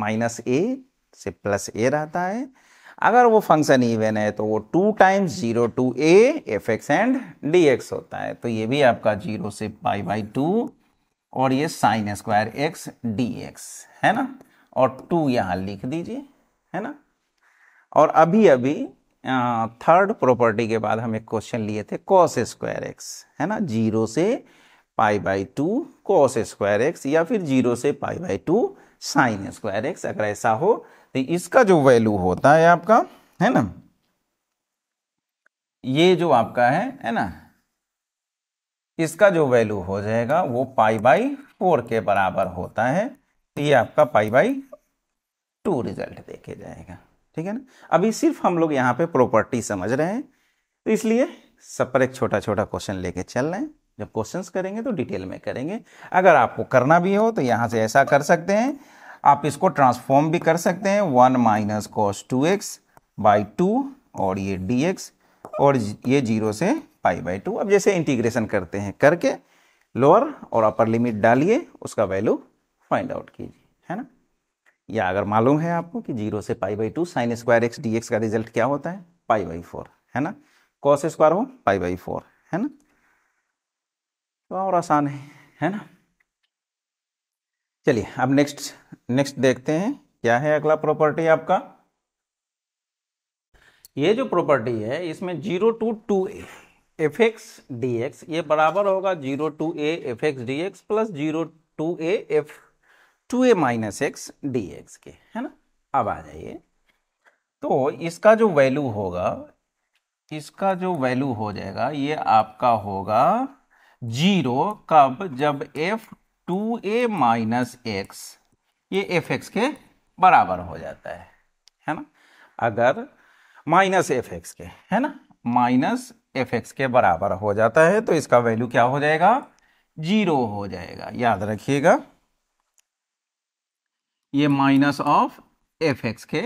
माइनस ए से प्लस ए रहता है अगर वो फंक्शन इवन है तो वो two times zero to A F x and d x होता है तो ये भी आपका जीरो से पाई बाई टू और ये sine square x D x है ना और टू यहाँ लिख दीजिए है ना और अभी अभी थर्ड प्रॉपर्टी के बाद हम एक क्वेश्चन लिए थे कॉस स्क्वायर एक्स है ना जीरो से pi by two cos square x या फिर जीरो से pi by two sine square x अगर ऐसा हो तो इसका जो वैल्यू होता है आपका है ना ये जो आपका है है ना इसका जो वैल्यू हो जाएगा वो पाई बाई फोर के बराबर होता है तो ये आपका पाई बाई टू रिजल्ट देखे जाएगा ठीक है ना अभी सिर्फ हम लोग यहाँ पे प्रॉपर्टी समझ रहे हैं तो इसलिए सब पर एक छोटा छोटा क्वेश्चन लेके चल रहे हैं जब क्वेश्चंस करेंगे तो डिटेल में करेंगे अगर आपको करना भी हो तो यहाँ से ऐसा कर सकते हैं आप इसको ट्रांसफॉर्म भी कर सकते हैं one minus cos two x by two और ये डी एक्स और ये जीरो से पाई बाई टू अब जैसे इंटीग्रेशन करते हैं करके लोअर और अपर लिमिट डालिए उसका वैल्यू फाइंड आउट कीजिए है ना या अगर मालूम है आपको कि जीरो से pi by two sine square x D x का रिजल्ट क्या होता है पाई बाई फोर है ना कॉस स्क्वायर हो पाई बाई फोर है ना तो और आसान है है ना चलिए अब नेक्स्ट नेक्स्ट देखते हैं क्या है अगला प्रॉपर्टी आपका ये जो प्रॉपर्टी है इसमें zero to two f x D x ये बराबर होगा zero to A F x D x plus zero to A f two A minus x D x के है ना अब आ जाइए तो इसका जो वैल्यू होगा इसका जो वैल्यू हो जाएगा ये आपका होगा जीरो कब जब एफ टू ए माइनस एक्स ये एफ एक्स के बराबर हो जाता है है ना अगर माइनस एफ एक्स के है ना माइनस एफ एक्स के बराबर हो जाता है तो इसका वैल्यू क्या हो जाएगा जीरो हो जाएगा याद रखिएगा ये माइनस ऑफ एफ एक्स के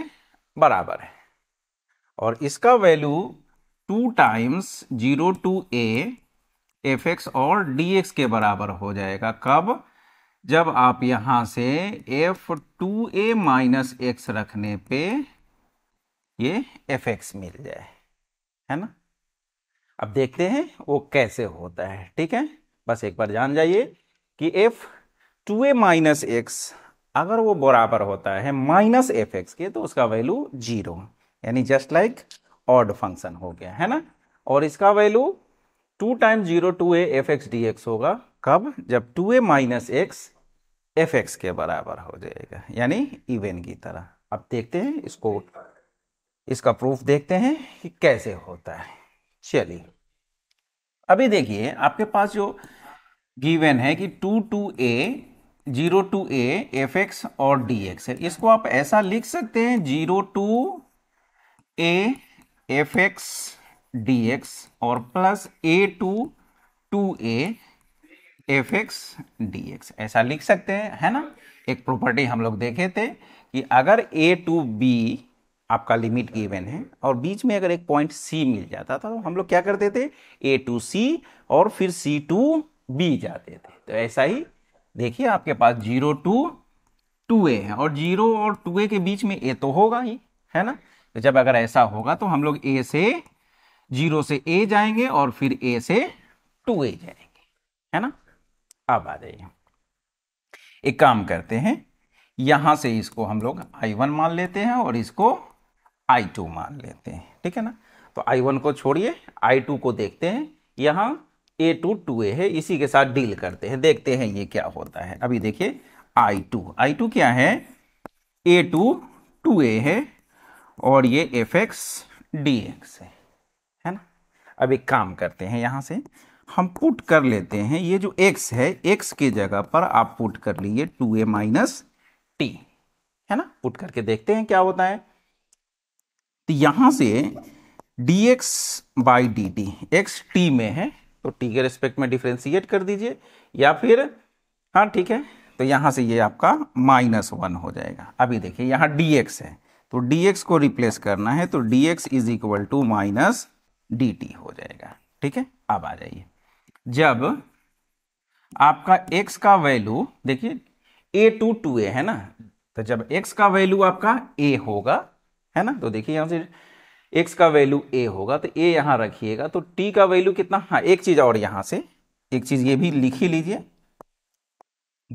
बराबर है और इसका value two times zero to A F x और डी एक्स के बराबर हो जाएगा कब जब आप यहां से एफ टू ए माइनस एक्स रखने पे ये एफ एक्स मिल जाए है ना अब देखते हैं वो कैसे होता है ठीक है बस एक बार जान जाइए कि एफ टू ए माइनस एक्स अगर वो बराबर होता है माइनस एफ एक्स के तो उसका वैल्यू जीरो यानी जस्ट लाइक ऑड फंक्शन हो गया है ना और इसका value two time zero to A F x D x होगा कब जब टू ए माइनस एक्स एफ एक्स के बराबर हो जाएगा यानी इवेन की तरह अब देखते हैं इसको इसका प्रूफ देखते हैं कि कैसे होता है चलिए अभी देखिए आपके पास जो गिवन है कि to two a zero to A F x और डी एक्स है इसको आप ऐसा लिख सकते हैं zero to A F x D x और plus a to two A F x D x ऐसा लिख सकते हैं है ना एक प्रॉपर्टी हम लोग देखे थे कि अगर ए टू बी आपका लिमिट गिवन है और बीच में अगर एक पॉइंट सी मिल जाता था तो हम लोग क्या करते थे ए टू सी और फिर सी टू बी जाते थे तो ऐसा ही देखिए आपके पास जीरो टू टू ए है और जीरो और टू ए के बीच में ए तो होगा ही है ना तो जब अगर ऐसा होगा तो हम लोग ए से जीरो से ए जाएंगे और फिर ए से टू ए जाएंगे है ना अब आ जाइए एक काम करते हैं यहां से इसको हम लोग आई वन मान लेते हैं और इसको आई टू मान लेते हैं ठीक है ना तो आई वन को छोड़िए आई टू को देखते हैं यहां ए टू टू ए है इसी के साथ डील करते हैं देखते हैं ये क्या होता है अभी देखिए आई टू आई टू क्या है ए टू टू ए है और ये एफ एक्स डी एक्स है ना अब एक काम करते हैं यहां से हम पुट कर लेते हैं ये जो x है x के जगह पर आप पुट कर लीजिए टू ए माइनस टी है ना पुट करके देखते हैं क्या होता है तो यहां से D x by d t x t में है तो टी के रिस्पेक्ट में डिफ्रेंशिएट कर दीजिए या फिर हाँ ठीक है तो यहां से ये आपका माइनस वन हो जाएगा अभी देखिए यहां dx है तो dx को रिप्लेस करना है तो dx is equal to minus D t हो जाएगा ठीक है अब आ जाइए जब आपका x का वैल्यू देखिए ए टू टू ए है ना तो जब x का वैल्यू आपका a होगा है ना तो देखिए यहां से x का वैल्यू a होगा तो a यहाँ रखिएगा तो t का वैल्यू कितना हाँ एक चीज़ और यहां से एक चीज़ ये भी लिख ही लीजिए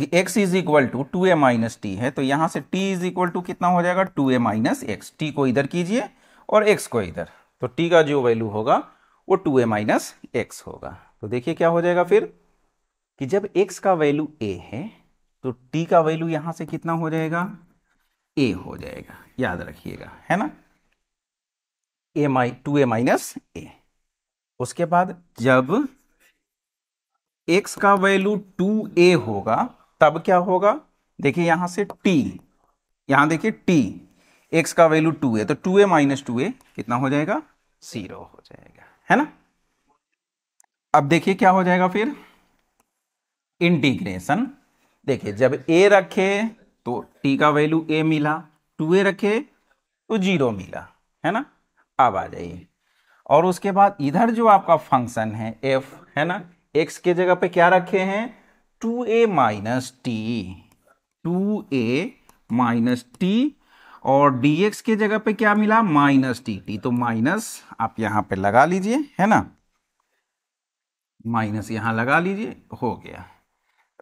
कि x is equal to two A minus t है तो यहां से t इज इक्वल टू कितना हो जाएगा टू ए माइनस एक्स टी को इधर कीजिए और x को इधर तो t का जो वैल्यू होगा वो टू ए माइनस एक्स होगा तो देखिए क्या हो जाएगा फिर कि जब x का वैल्यू a है तो t का वैल्यू यहां से कितना हो जाएगा a हो जाएगा याद रखिएगा है ना ए माइ टू ए माइनस ए उसके बाद जब x का वैल्यू टू ए होगा तब क्या होगा देखिए यहां से t यहां देखिए t x का वैल्यू टू ए तो two A minus two a कितना हो जाएगा जीरो हो जाएगा है ना अब देखिए क्या हो जाएगा फिर इंटीग्रेशन देखिए जब ए रखे तो टी का वैल्यू ए मिला टू ए रखे तो जीरो मिला है ना अब आ जाइए और उसके बाद इधर जो आपका फंक्शन है एफ है ना एक्स के जगह पे क्या रखे हैं टू ए माइनस टी टू ए माइनस टी और डी एक्स के जगह पे क्या मिला माइनस टी टी तो माइनस आप यहां पे लगा लीजिए है ना माइनस यहाँ लगा लीजिए हो गया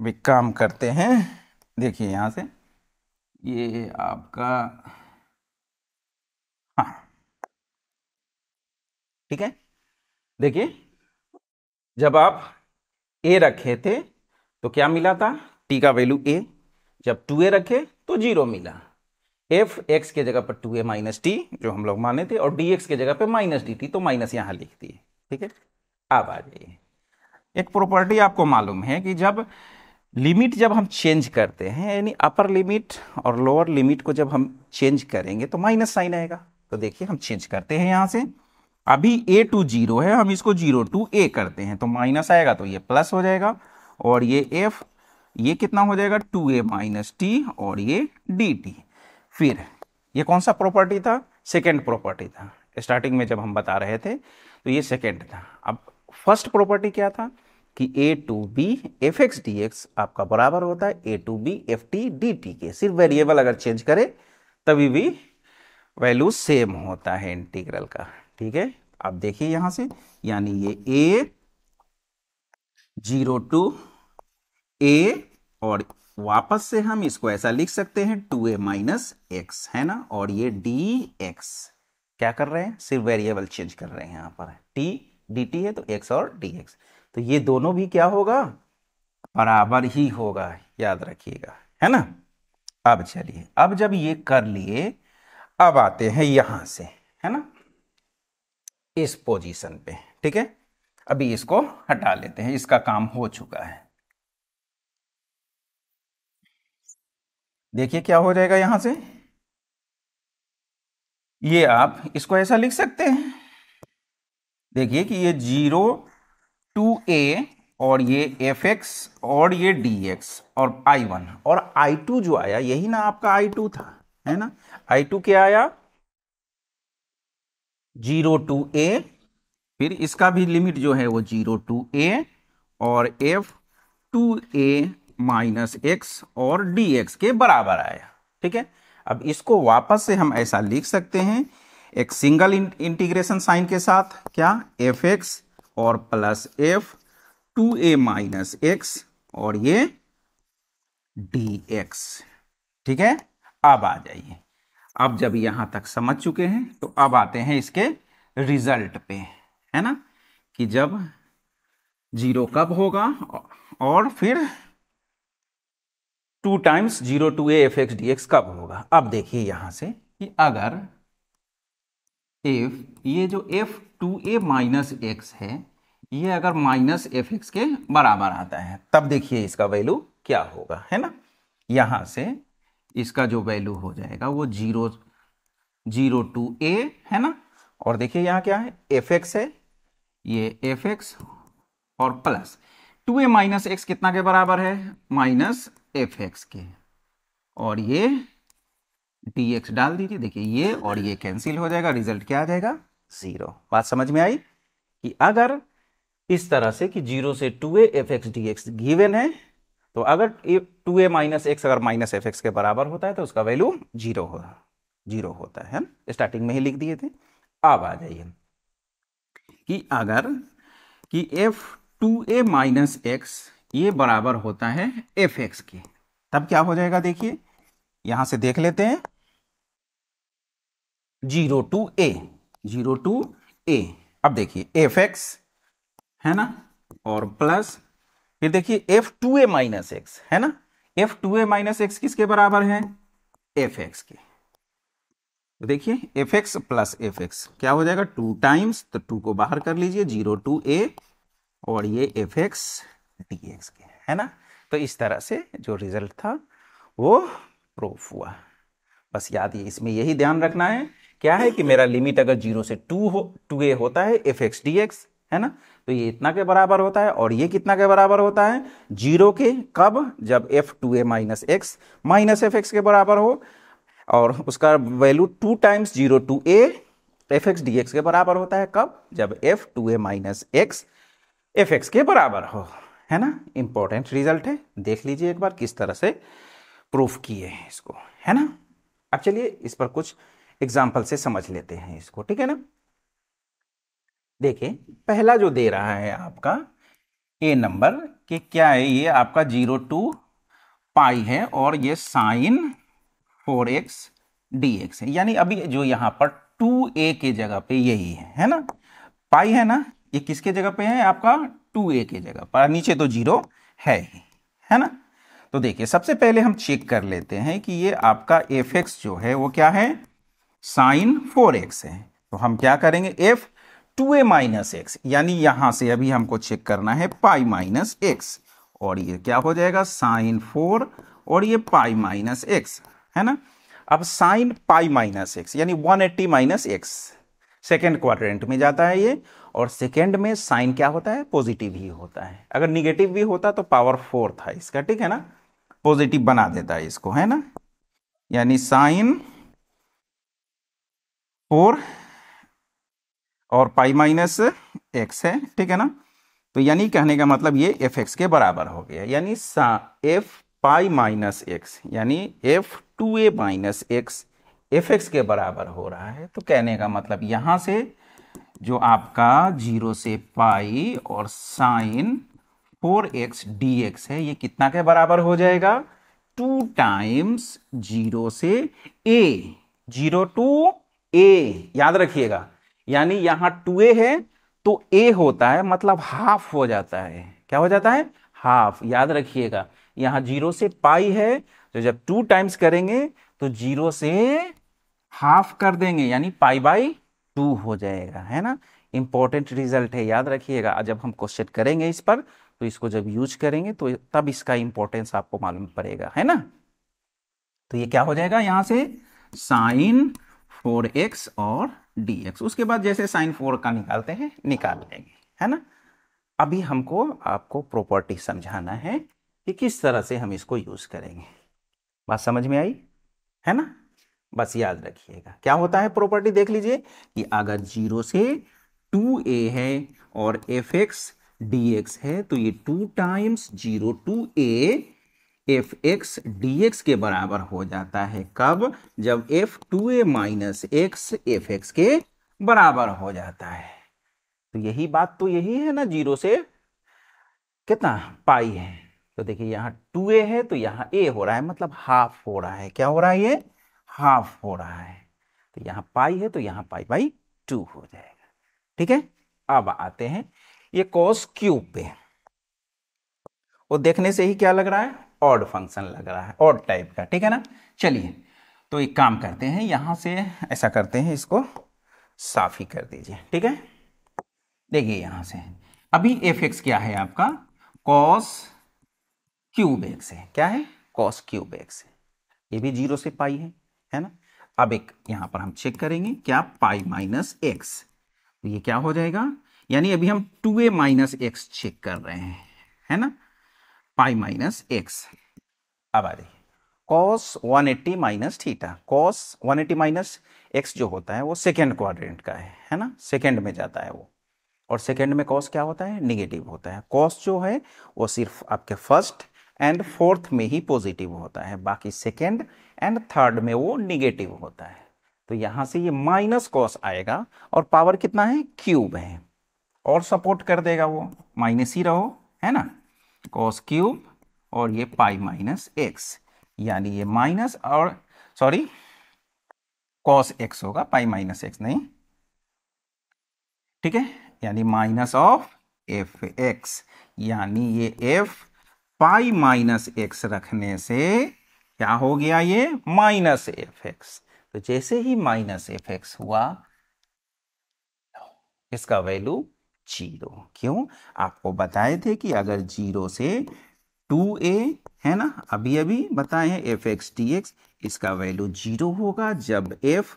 अब एक काम करते हैं देखिए यहाँ से ये आपका हाँ ठीक है देखिए जब आप ए रखे थे तो क्या मिला था टी का वैल्यू ए जब टू ए रखे तो जीरो मिला एफ एक्स के जगह पर टू ए माइनस टी जो हम लोग माने थे और डी एक्स के जगह पर माइनस डी टी तो माइनस यहाँ लिख दिए ठीक है आप आ जाइए एक प्रॉपर्टी आपको मालूम है कि जब लिमिट जब हम चेंज करते हैं यानी अपर लिमिट और लोअर लिमिट को जब हम चेंज करेंगे तो माइनस साइन आएगा तो देखिए हम चेंज करते हैं यहाँ से अभी ए टू जीरो है हम इसको जीरो टू ए करते हैं तो माइनस आएगा तो ये प्लस हो जाएगा और ये एफ ये कितना हो जाएगा टू ए माइनस टी और ये डी टी फिर ये कौन सा प्रॉपर्टी था सेकेंड प्रॉपर्टी था स्टार्टिंग में जब हम बता रहे थे तो ये सेकेंड था अब फर्स्ट प्रॉपर्टी क्या था कि a to B F x D x आपका बराबर होता है ए to B F t d T के सिर्फ वेरिएबल अगर चेंज करे तभी भी वैल्यू सेम होता है इंटीग्रल का ठीक है आप देखिए यहां से यानी ये ए जीरो टू ए और वापस से हम इसको ऐसा लिख सकते हैं टू ए माइनस एक्स है ना और ये डी एक्स क्या कर रहे हैं सिर्फ वेरिएबल चेंज कर रहे हैं यहाँ पर टी डी टी है तो एक्स और डी एक्स तो ये दोनों भी क्या होगा बराबर ही होगा याद रखिएगा है ना अब चलिए अब जब ये कर लिए अब आते हैं यहां से है ना इस पोजीशन पे ठीक है अभी इसको हटा लेते हैं इसका काम हो चुका है देखिए क्या हो जाएगा यहां से ये आप इसको ऐसा लिख सकते हैं देखिए कि ये जीरो टू ए और ये एफ एक्स और ये डी एक्स और आई वन और आई टू जो आया यही ना आपका आई टू था है ना आई टू क्या आया जीरो टू ए फिर इसका भी लिमिट जो है वो जीरो टू ए और एफ टू ए माइनस एक्स और डी एक्स के बराबर आया ठीक है अब इसको वापस से हम ऐसा लिख सकते हैं एक सिंगल इंटीग्रेशन साइन के साथ क्या एफ एक्स और प्लस एफ टू ए माइनस एक्स और ये डी एक्स ठीक है अब आ जाइए अब जब यहां तक समझ चुके हैं तो अब आते हैं इसके रिजल्ट पे है ना कि जब जीरो कब होगा और फिर two times zero to A F x D x कब होगा अब देखिए यहां से कि अगर एफ ये जो एफ टू ए माइनस एक्स है ये अगर माइनस एफ एक्स के बराबर आता है तब देखिए इसका वैल्यू क्या होगा है ना यहाँ से इसका जो वैल्यू हो जाएगा वो जीरो जीरो टू ए है ना और देखिए यहाँ क्या है एफ एक्स है ये एफ एक्स और प्लस टू ए माइनस एक्स कितना के बराबर है माइनस एफ एक्स के और ये डी एक्स डाल दीजिए देखिए ये और ये कैंसिल हो जाएगा रिजल्ट क्या आ जाएगा जीरो बात समझ में आई कि अगर इस तरह से कि जीरो से to A F x D x given है तो अगर टू ए माइनस एक्स अगर माइनस एफ एक्स के बराबर होता है तो उसका वैल्यू जीरो हो जीरो होता है स्टार्टिंग में ही लिख दिए थे अब आ जाइए कि अगर कि एफ टू ए माइनस एक्स ये बराबर होता है एफ एक्स के तब क्या हो जाएगा देखिए यहां से देख लेते हैं zero to a zero to a अब देखिए एफ एक्स है ना और प्लस फिर देखिए एफ टू ए माइनस एक्स है ना एफ टू ए माइनस एक्स किसके बराबर है एफ एक्स के देखिए f x plus f x क्या हो जाएगा टू टाइम्स तो टू को बाहर कर लीजिए जीरो टू ए और ये एफ एक्स डी एक्स के है ना तो इस तरह से जो रिजल्ट था वो प्रूफ हुआ बस याद ये इसमें यही ध्यान रखना है क्या है कि मेरा लिमिट अगर जीरो से टू हो टू ए होता है एफ एक्स डी एक्स है ना तो ये इतना के बराबर होता है और ये कितना के बराबर होता है जीरो के कब जब एफ टू ए minus x minus f x के बराबर हो और उसका value two times zero to A F x D x के बराबर होता है कब जब एफ टू ए माइनस एक्स एफ एक्स के बराबर हो है ना इंपॉर्टेंट रिजल्ट है देख लीजिए एक बार किस तरह से प्रूफ किए हैं इसको है ना अब चलिए इस पर कुछ एग्जाम्पल से समझ लेते हैं इसको ठीक है ना देखिए पहला जो दे रहा है आपका ए नंबर कि क्या है ये आपका जीरो टू पाई है और ये sine four x D x है यानी अभी जो यहाँ पर टू ए के जगह पे यही है है ना पाई है ना ये किसके जगह पे है आपका टू ए के जगह पर नीचे तो जीरो है ही है ना तो देखिए सबसे पहले हम चेक कर लेते हैं कि ये आपका एफ एक्स जो है वो क्या है साइन फोर एक्स है तो हम क्या करेंगे एफ टू ए माइनस एक्स यानी यहां से अभी हमको चेक करना है पाई माइनस एक्स और ये क्या हो जाएगा साइन फोर और ये पाई माइनस एक्स है ना अब साइन पाई माइनस एक्स यानी one eighty minus x second quadrant में जाता है ये और सेकेंड में साइन क्या होता है पॉजिटिव ही होता है अगर निगेटिव भी होता तो पावर फोर था इसका ठीक है ना पॉजिटिव बना देता है इसको है ना यानी साइन फोर और पाई माइनस एक्स है ठीक है ना तो यानी कहने का मतलब ये एफ एक्स के बराबर हो गया यानी सा एफ पाई माइनस एक्स यानी एफ टू ए माइनस एक्स एफ एक्स के बराबर हो रहा है तो कहने का मतलब यहाँ से जो आपका जीरो से पाई और sine four x D x है ये कितना के बराबर हो जाएगा टू टाइम्स जीरो से ए जीरो टू ए याद रखिएगा यानी यहां टू ए है तो ए होता है मतलब हाफ हो जाता है क्या हो जाता है हाफ याद रखिएगा यहां जीरो से पाई है तो जब टू टाइम्स करेंगे तो जीरो से हाफ कर देंगे यानी पाई बाई टू हो जाएगा है ना इंपॉर्टेंट रिजल्ट है याद रखिएगा जब हम क्वेश्चन करेंगे इस पर तो इसको जब यूज करेंगे तो तब इसका इंपॉर्टेंस आपको मालूम पड़ेगा है ना तो ये क्या हो जाएगा यहां से साइन फोर एक्स और डी एक्स उसके बाद जैसे साइन फोर का निकालते हैं निकाल लेंगे है ना अभी हमको आपको प्रॉपर्टी समझाना है कि किस तरह से हम इसको यूज़ करेंगे बात समझ में आई है ना बस याद रखिएगा क्या होता है प्रॉपर्टी देख लीजिए कि अगर जीरो से टू ए है और एफ एक्स डी एक्स है तो ये two times zero to A F x D x के बराबर हो जाता है कब जब एफ टू ए माइनस एक्स एफ एक्स के बराबर हो जाता है तो यही बात तो यही है ना जीरो से कितना पाई है तो देखिए यहाँ टू ए है तो यहाँ ए हो रहा है मतलब हाफ हो रहा है क्या हो रहा है ये हाफ हो रहा है तो यहाँ पाई है तो यहाँ पाई बाई टू हो जाएगा ठीक है अब आते हैं ये कॉस क्यूब पे और देखने से ही क्या लग रहा है ऑड फंक्शन लग रहा है ऑड टाइप का ठीक है ना चलिए तो एक काम करते हैं यहाँ से ऐसा करते हैं इसको साफ ही कर दीजिए ठीक है देखिए यहाँ से अभी एफ एक्स क्या है आपका कॉस क्यूब एक्स है क्या है कॉस क्यूब एक्स है ये भी जीरो से पाई है है ना अब एक यहाँ पर हम चेक करेंगे क्या पाई माइनस एक्स तो ये क्या हो जाएगा यानी अभी हम टू ए माइनस एक्स चेक कर रहे हैं है ना पाई माइनस एक्स अब आ जाइए cos 180 eighty minus theta cos 180 eighty minus x जो होता है वो सेकेंड क्वाड्रेंट का है है ना सेकेंड में जाता है वो और सेकेंड में कॉस क्या होता है निगेटिव होता है कॉस जो है वो सिर्फ आपके फर्स्ट एंड फोर्थ में ही पॉजिटिव होता है बाकी सेकेंड एंड थर्ड में वो निगेटिव होता है तो यहाँ से ये माइनस कॉस आएगा और पावर कितना है क्यूब है और सपोर्ट कर देगा वो माइनस ही रहो है ना कॉस क्यूब और ये पाई माइनस एक्स यानी ये माइनस और सॉरी कॉस एक्स होगा पाई माइनस एक्स नहीं ठीक है यानी माइनस ऑफ एफ एक्स यानी ये एफ पाई माइनस एक्स रखने से क्या हो गया ये माइनस एफ एक्स तो जैसे ही माइनस एफ एक्स हुआ इसका वैल्यू जीरो क्यों आपको बताए थे कि अगर जीरो से टू ए है ना अभी अभी बताए हैं एफ एक्स डी एक्स इसका वैल्यू जीरो होगा जब एफ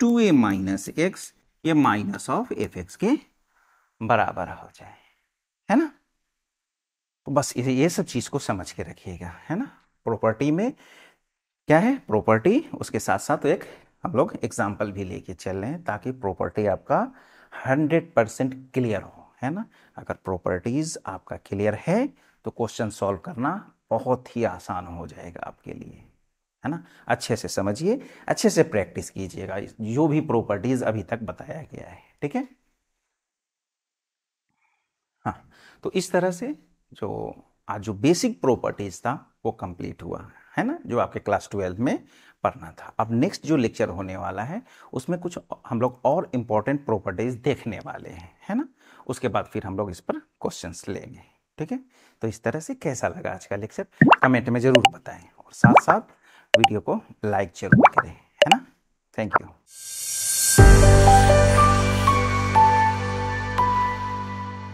टू ए माइनस एक्स ये माइनस ऑफ एफ एक्स के बराबर हो जाए है ना तो बस ये सब चीज़ को समझ के रखिएगा है ना प्रॉपर्टी में क्या है प्रॉपर्टी उसके साथ साथ एक हम लोग एग्जाम्पल भी लेके चल रहे हैं ताकि प्रॉपर्टी आपका हंड्रेड परसेंट क्लियर हो है ना अगर प्रॉपर्टीज आपका क्लियर है तो क्वेश्चन सॉल्व करना बहुत ही आसान हो जाएगा आपके लिए है ना अच्छे से समझिए अच्छे से प्रैक्टिस कीजिएगा जो भी प्रॉपर्टीज अभी तक बताया गया है ठीक है हाँ तो इस तरह से जो आज जो बेसिक प्रॉपर्टीज था वो कंप्लीट हुआ है ना जो आपके क्लास ट्वेल्थ में पढ़ना था अब नेक्स्ट जो लेक्चर होने वाला है उसमें कुछ हम लोग और इम्पॉर्टेंट प्रॉपर्टीज देखने वाले हैं है ना उसके बाद फिर हम लोग इस पर क्वेश्चन लेंगे ठीक है तो इस तरह से कैसा लगा आज का लेक्चर कमेंट में ज़रूर बताएं और साथ साथ वीडियो को लाइक जरूर करें है ना थैंक यू